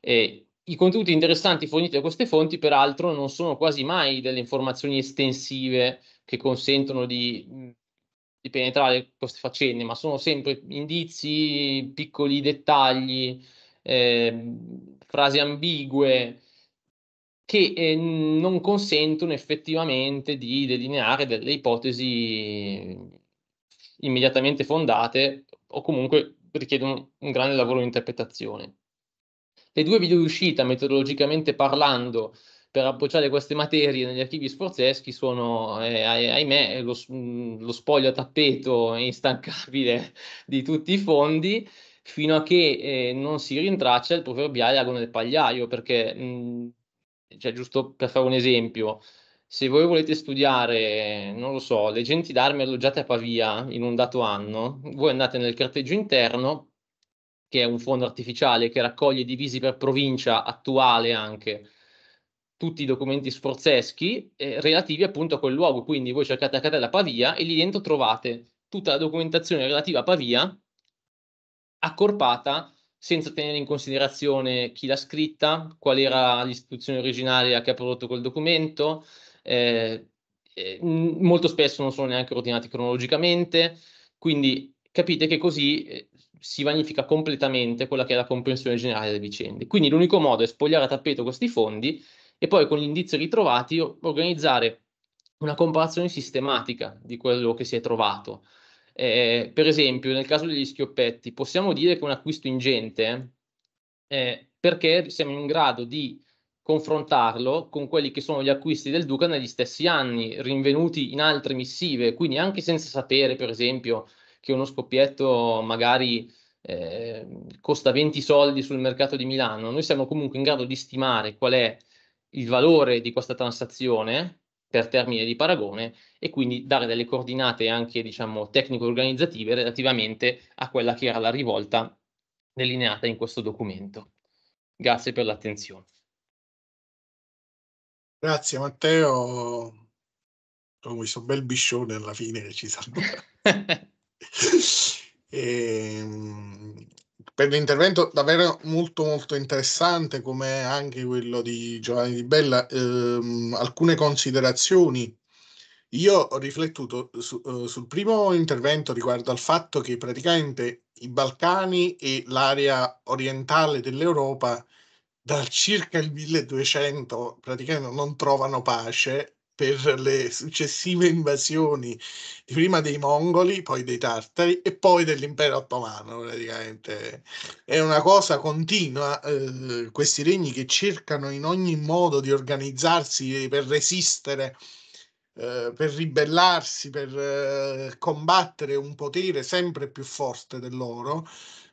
E I contenuti interessanti forniti da queste fonti, peraltro, non sono quasi mai delle informazioni estensive che consentono di, mm, di penetrare queste faccende, ma sono sempre indizi, piccoli dettagli, eh, frasi ambigue che eh, non consentono effettivamente di delineare delle ipotesi immediatamente fondate o comunque richiedono un grande lavoro di interpretazione. Le due video di uscita, metodologicamente parlando, per appoggiare queste materie negli archivi sforzeschi sono, eh, ahimè, lo, mm, lo, spoglio a tappeto instancabile di tutti i fondi, fino a che eh, non si rintraccia il proverbiale agono del pagliaio, perché mh, mm, cioè giusto per fare un esempio, se voi volete studiare, non lo so, le genti d'armi alloggiate a Pavia in un dato anno, voi andate nel carteggio interno, che è un fondo artificiale che raccoglie divisi per provincia attuale anche tutti i documenti sforzeschi eh, relativi appunto a quel luogo. Quindi voi cercate la cartella Pavia e lì dentro trovate tutta la documentazione relativa a Pavia accorpata senza tenere in considerazione chi l'ha scritta, qual era l'istituzione originaria che ha prodotto quel documento. Eh, eh molto spesso non sono neanche ordinati cronologicamente, quindi capite che così eh, si vanifica completamente quella che è la comprensione generale delle vicende. Quindi l'unico modo è spogliare a tappeto questi fondi e poi con gli indizi ritrovati organizzare una comparazione sistematica di quello che si è trovato. Eh, per esempio, nel caso degli schioppetti, possiamo dire che è un acquisto ingente eh, perché siamo in grado di confrontarlo con quelli che sono gli acquisti del Duca negli stessi anni, rinvenuti in altre missive, quindi anche senza sapere, per esempio, che uno scoppietto magari eh, costa 20 soldi sul mercato di Milano, noi siamo comunque in grado di stimare qual è il valore di questa transazione per termine di paragone e quindi dare delle coordinate anche diciamo tecnico-organizzative relativamente a quella che era la rivolta delineata in questo documento. Grazie per l'attenzione. Grazie Matteo, con questo bel biscione alla fine che ci salva. e, ehm, per l'intervento davvero molto molto interessante come anche quello di Giovanni Di Bella, ehm, alcune considerazioni. Io ho riflettuto su, eh, sul primo intervento riguardo al fatto che praticamente i Balcani e l'area orientale dell'Europa dal circa il 1200 praticamente non trovano pace per le successive invasioni prima dei mongoli, poi dei tartari e poi dell'impero ottomano praticamente. È una cosa continua, eh, questi regni che cercano in ogni modo di organizzarsi per resistere, eh, per ribellarsi, per eh, combattere un potere sempre più forte del loro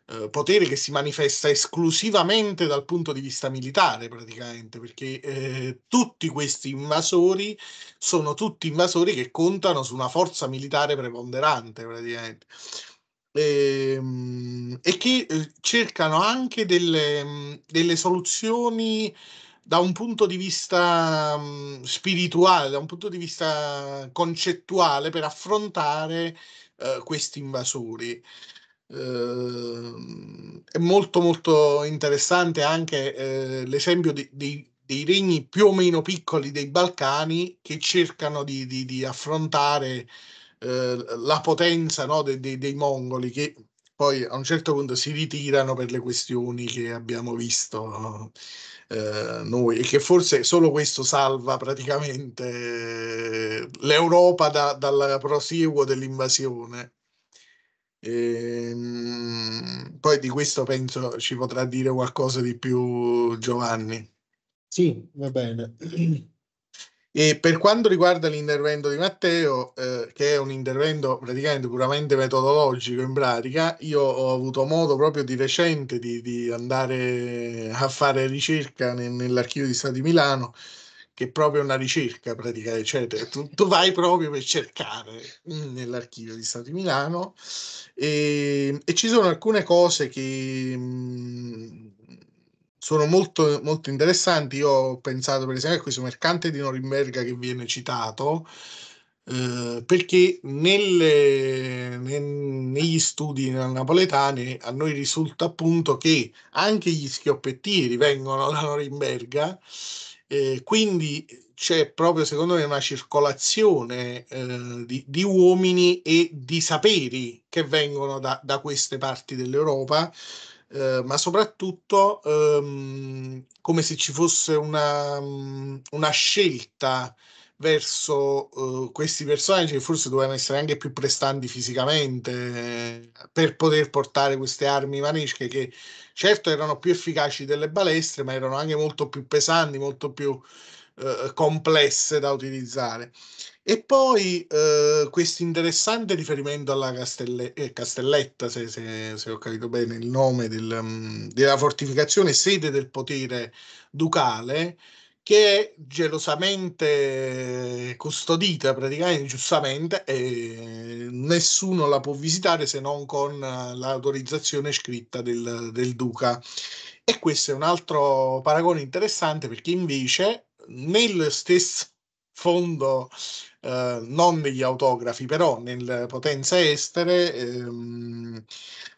eh, potere che si manifesta esclusivamente dal punto di vista militare, praticamente, perché eh, tutti questi invasori sono tutti invasori che contano su una forza militare preponderante, praticamente. Ehm, e, che eh, cercano anche delle, mm, delle soluzioni da un punto di vista mm, spirituale, da un punto di vista concettuale per affrontare eh, questi invasori. Eh, è molto molto interessante anche eh, l'esempio di, di, dei regni più o meno piccoli dei Balcani che cercano di, di affrontare eh, la potenza no, de, de, dei mongoli che poi a un certo punto si ritirano per le questioni che abbiamo visto eh, noi e che forse solo questo salva praticamente l'Europa da, dal prosieguo dell'invasione. Ehm, poi di questo penso ci potrà dire qualcosa di più Giovanni. Sì, va bene. E per quanto riguarda l'intervento di Matteo, eh, che è un intervento praticamente puramente metodologico in pratica, io ho avuto modo proprio di recente di, di andare a fare ricerca nel, nell'archivio di Stato di Milano che è proprio una ricerca praticamente, cioè tu, tu, vai proprio per cercare nell'archivio di Stato di Milano e, ehm, e ci sono alcune cose che mm, sono molto, molto interessanti. Io ho pensato per esempio a questo mercante di Norimberga che viene citato, eh, perché nelle, ne, negli studi napoletani a noi risulta appunto che anche gli schioppettieri vengono da Norimberga eh, quindi c'è proprio secondo me una circolazione eh, di, di, uomini e di saperi che vengono da, da queste parti dell'Europa, eh, ma soprattutto ehm, come se ci fosse una, mm, una scelta verso eh, questi personaggi che forse dovevano essere anche più prestanti fisicamente eh, per poter portare queste armi manesche che certo erano più efficaci delle balestre, ma erano anche molto più pesanti, molto più eh, complesse da utilizzare. E poi eh, questo interessante riferimento alla Castelle, eh, Castelletta, se, se, se, ho capito bene il nome del, mm, della fortificazione, sede del potere ducale, che è gelosamente eh, custodita, praticamente giustamente, e nessuno la può visitare se non con eh, l'autorizzazione scritta del, del duca. E questo è un altro paragone interessante perché invece nel stesso fondo, eh, non degli autografi, però nel potenza estere, ehm,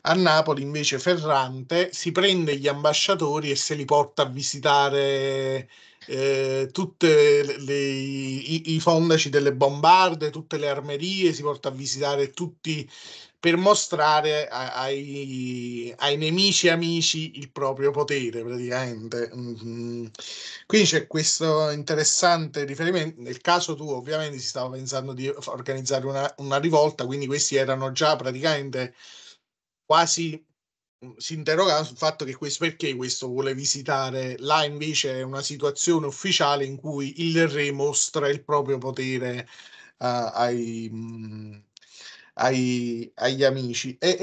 a Napoli invece Ferrante si prende gli ambasciatori e se li porta a visitare eh, tutti i, i fondaci delle bombarde, tutte le armerie, si porta a visitare tutti per mostrare ai, ai nemici e amici il proprio potere praticamente. Mm-hmm. Quindi c'è questo interessante riferimento. Nel caso tuo, ovviamente, si stava pensando di organizzare una, una rivolta, quindi questi erano già praticamente quasi Mm, si interrogava sul fatto che questo, perché questo vuole visitare. Là invece è una situazione ufficiale in cui il re mostra il proprio potere uh, ai, mh, mm, ai, agli amici. E,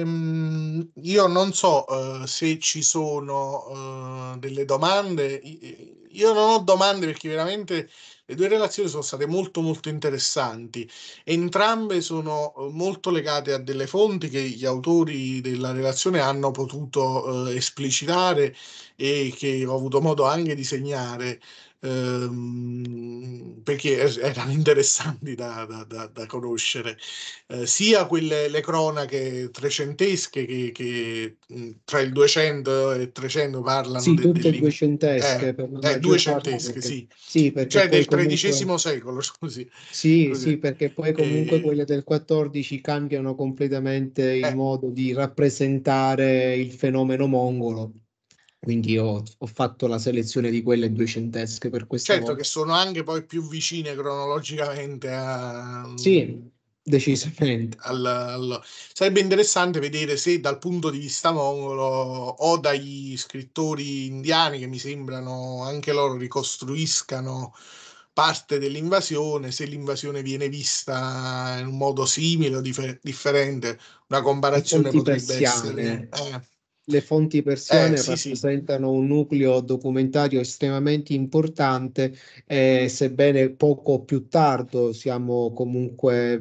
e mh, mm, io non so uh, se ci sono uh, delle domande. Io non ho domande perché veramente le due relazioni sono state molto molto interessanti, entrambe sono eh, molto legate a delle fonti che gli autori della relazione hanno potuto eh, esplicitare e che ho avuto modo anche di segnare ehm, perché erano interessanti da, da, da, da conoscere, eh, sia quelle, le cronache trecentesche che, che mm, tra il 200 e il 300 parlano sì, de, tutte duecentesche, eh, per eh, duecentesche, perché, sì. sì perché cioè del XIII secolo, scusi. Sì, sì, perché poi eh, comunque e, eh. quelle del XIV cambiano completamente il eh. modo di rappresentare il fenomeno mongolo. Quindi ho, ho, fatto la selezione di quelle duecentesche per questo. Certo volta. che sono anche poi più vicine cronologicamente a... Sì, decisamente. Al, al... Sarebbe interessante vedere se dal punto di vista mongolo o dagli scrittori indiani che mi sembrano anche loro ricostruiscano parte dell'invasione, se l'invasione viene vista in un modo simile o differ- differente, una comparazione potrebbe essere... Eh, eh le fonti persiane eh, rappresentano sì. un nucleo documentario estremamente importante e sebbene poco più tardo siamo comunque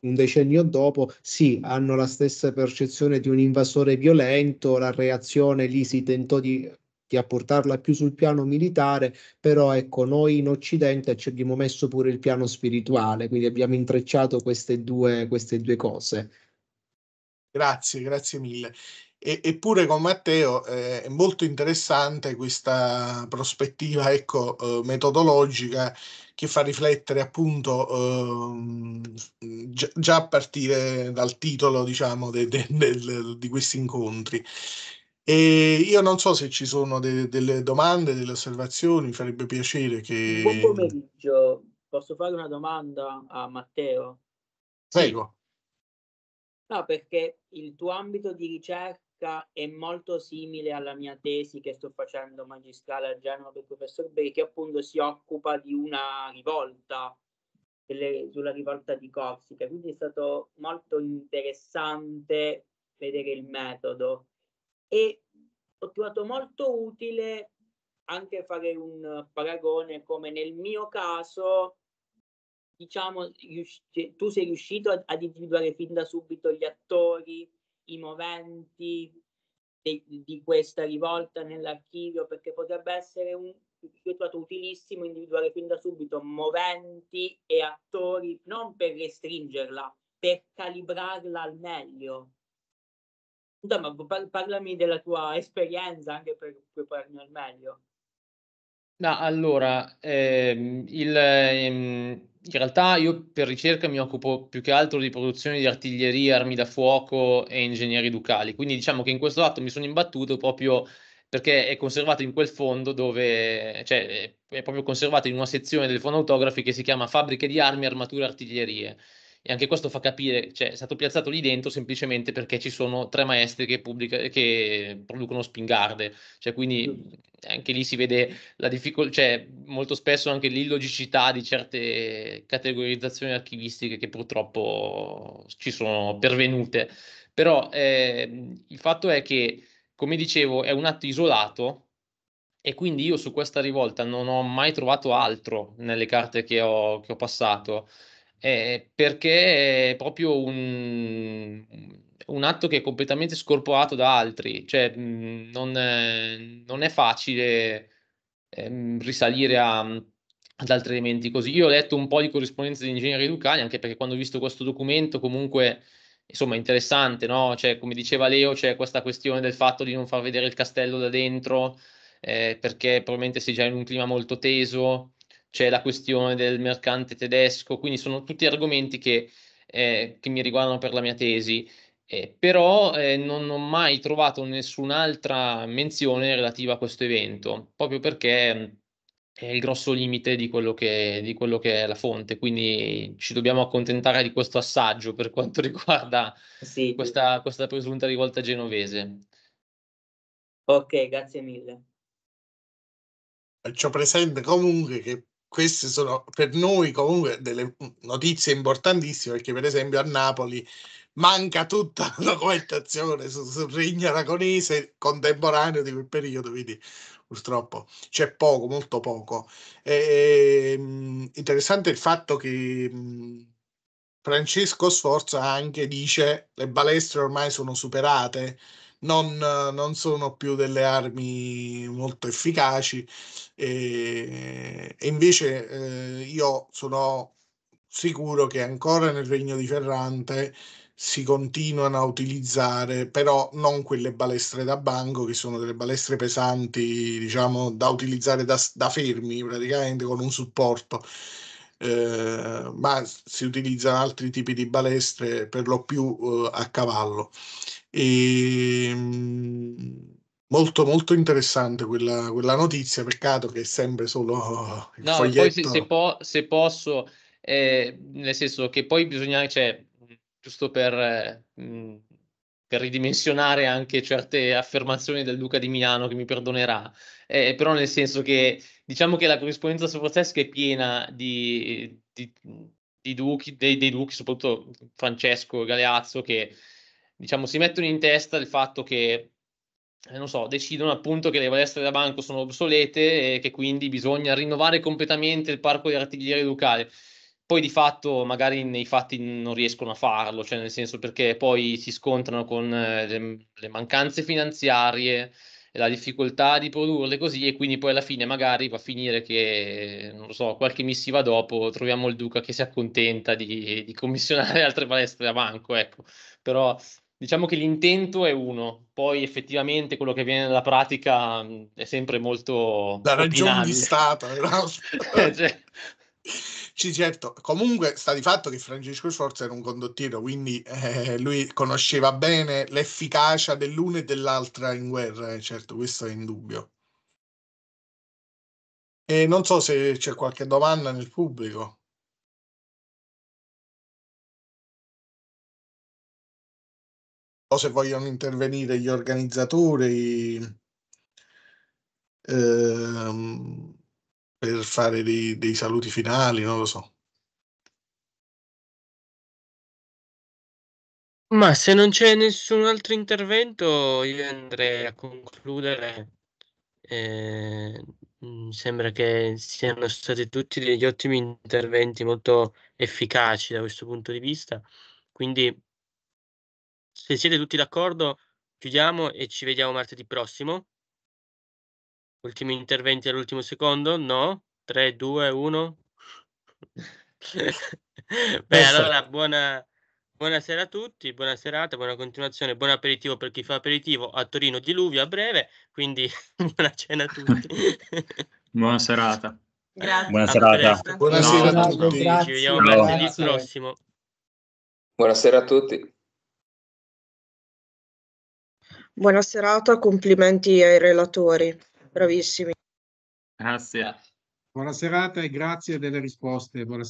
un decennio dopo, sì, hanno la stessa percezione di un invasore violento, la reazione lì si tentò di, di apportarla più sul piano militare, però ecco, noi in Occidente ci abbiamo messo pure il piano spirituale, quindi abbiamo intrecciato queste due, queste due cose. Grazie, grazie mille. E, eppure con Matteo eh, è molto interessante questa prospettiva ecco, eh, metodologica che fa riflettere appunto eh, già a partire dal titolo diciamo, de, de, de, di questi incontri. E io non so se ci sono delle domande, delle osservazioni, mi farebbe piacere che... Buon pomeriggio, posso fare una domanda a Matteo? Prego. Sì. No, perché il tuo ambito di ricerca ricerca è molto simile alla mia tesi che sto facendo magistrale a Genova per il professor Beri, che appunto si occupa di una rivolta, delle, sulla rivolta di Corsica. Quindi è stato molto interessante vedere il metodo e ho trovato molto utile anche fare un paragone come nel mio caso diciamo, tu sei riuscito ad individuare fin da subito gli attori, i moventi di, di questa rivolta nell'archivio perché potrebbe essere un, io ho trovato utilissimo individuare fin da subito moventi e attori non per restringerla, per calibrarla al meglio. Insomma, par- parlami della tua esperienza anche per prepararmi al meglio. No, allora, ehm, il, ehm, in realtà io per ricerca mi occupo più che altro di produzione di artiglieria, armi da fuoco e ingegneri ducali, quindi diciamo che in questo atto mi sono imbattuto proprio perché è conservato in quel fondo dove, cioè è proprio conservato in una sezione del fondo autografi che si chiama Fabbriche di armi, armature e artiglierie e anche questo fa capire, cioè è stato piazzato lì dentro semplicemente perché ci sono tre maestri che, pubblica, che producono spingarde, cioè quindi anche lì si vede la difficoltà, cioè molto spesso anche l'illogicità di certe categorizzazioni archivistiche che purtroppo ci sono pervenute, però eh, il fatto è che, come dicevo, è un atto isolato, e quindi io su questa rivolta non ho mai trovato altro nelle carte che ho, che ho passato eh, perché è proprio un, un, atto che è completamente scorporato da altri, cioè mh, mhmm, non, eh, non, è facile eh, risalire a, ad altri elementi così. Io ho letto un po' di corrispondenza di ingegneri educali, anche perché quando ho visto questo documento comunque... Insomma, interessante, no? Cioè, come diceva Leo, c'è questa questione del fatto di non far vedere il castello da dentro, eh, perché probabilmente sei già in un clima molto teso, c'è la questione del mercante tedesco, quindi sono tutti argomenti che, eh, che mi riguardano per la mia tesi. Eh, però eh, non ho mai trovato nessun'altra menzione relativa a questo evento, proprio perché è il grosso limite di quello, che, di quello che è la fonte, quindi ci dobbiamo accontentare di questo assaggio per quanto riguarda sì. questa, questa presunta rivolta genovese. Ok, grazie mille. Faccio presente comunque che queste sono per noi comunque delle notizie importantissime perché per esempio a Napoli manca tutta la documentazione sul, sul regno aragonese contemporaneo di quel periodo, quindi purtroppo c'è poco, molto poco. E, ehm, interessante il fatto che mhmm, Francesco Sforza anche dice le balestre ormai sono superate, non, non sono più delle armi molto efficaci e, e invece eh, io sono sicuro che ancora nel regno di Ferrante si continuano a utilizzare però non quelle balestre da banco che sono delle balestre pesanti diciamo da utilizzare da, da fermi praticamente con un supporto eh, ma si utilizzano altri tipi di balestre per lo più eh, a cavallo e, ehm, molto, molto interessante quella, quella, notizia, peccato che è sempre solo il no, foglietto. Poi se, se, po- se posso, eh, nel senso che poi bisogna, cioè, giusto per... Eh, per ridimensionare anche certe affermazioni del Duca di Milano che mi perdonerà, eh, però nel senso che diciamo che la corrispondenza sovrazzesca è piena di, di, di duchi, dei, dei, duchi, soprattutto Francesco Galeazzo, che diciamo, si mettono in testa il fatto che, eh, non so, decidono appunto che le balestre da banco sono obsolete e che quindi bisogna rinnovare completamente il parco di artiglieria ducale. Poi di fatto magari nei fatti non riescono a farlo, cioè nel senso perché poi si scontrano con eh, le, le mancanze finanziarie, la difficoltà di produrle così e quindi poi alla fine magari va a finire che, non lo so, qualche missiva dopo troviamo il Duca che si accontenta di, di commissionare altre palestre da banco, ecco, però diciamo che l'intento è uno, poi effettivamente quello che viene dalla pratica è sempre molto... Da ragione di Stato, eh, no? Eh, cioè... Sì, certo. Comunque sta di fatto che Francesco Sforza era un condottiero, quindi eh, lui conosceva bene l'efficacia dell'una e dell'altra in guerra, eh, certo, questo è indubbio. E non so se c'è qualche domanda nel pubblico. o se vogliono intervenire gli organizzatori ehm, per fare dei, dei saluti finali, non lo so. Ma se non c'è nessun altro intervento, io andrei a concludere. Eh, mi mm, sembra che siano stati tutti degli ottimi interventi molto efficaci da questo punto di vista. Quindi se siete tutti d'accordo, chiudiamo e ci vediamo martedì prossimo. Ultimi interventi all'ultimo secondo? No? 3, 2, 1. Beh, allora buona, buonasera a tutti, buona serata, buona continuazione, buon aperitivo per chi fa aperitivo. A Torino diluvio a breve, quindi buona cena a tutti. buona serata. Grazie. Buona serata. Buonasera no, a tutti. Grazie. Ci vediamo martedì prossimo. Buonasera a tutti. Buona serata, complimenti ai relatori, bravissimi. Grazie. Buona serata e grazie delle risposte. Buona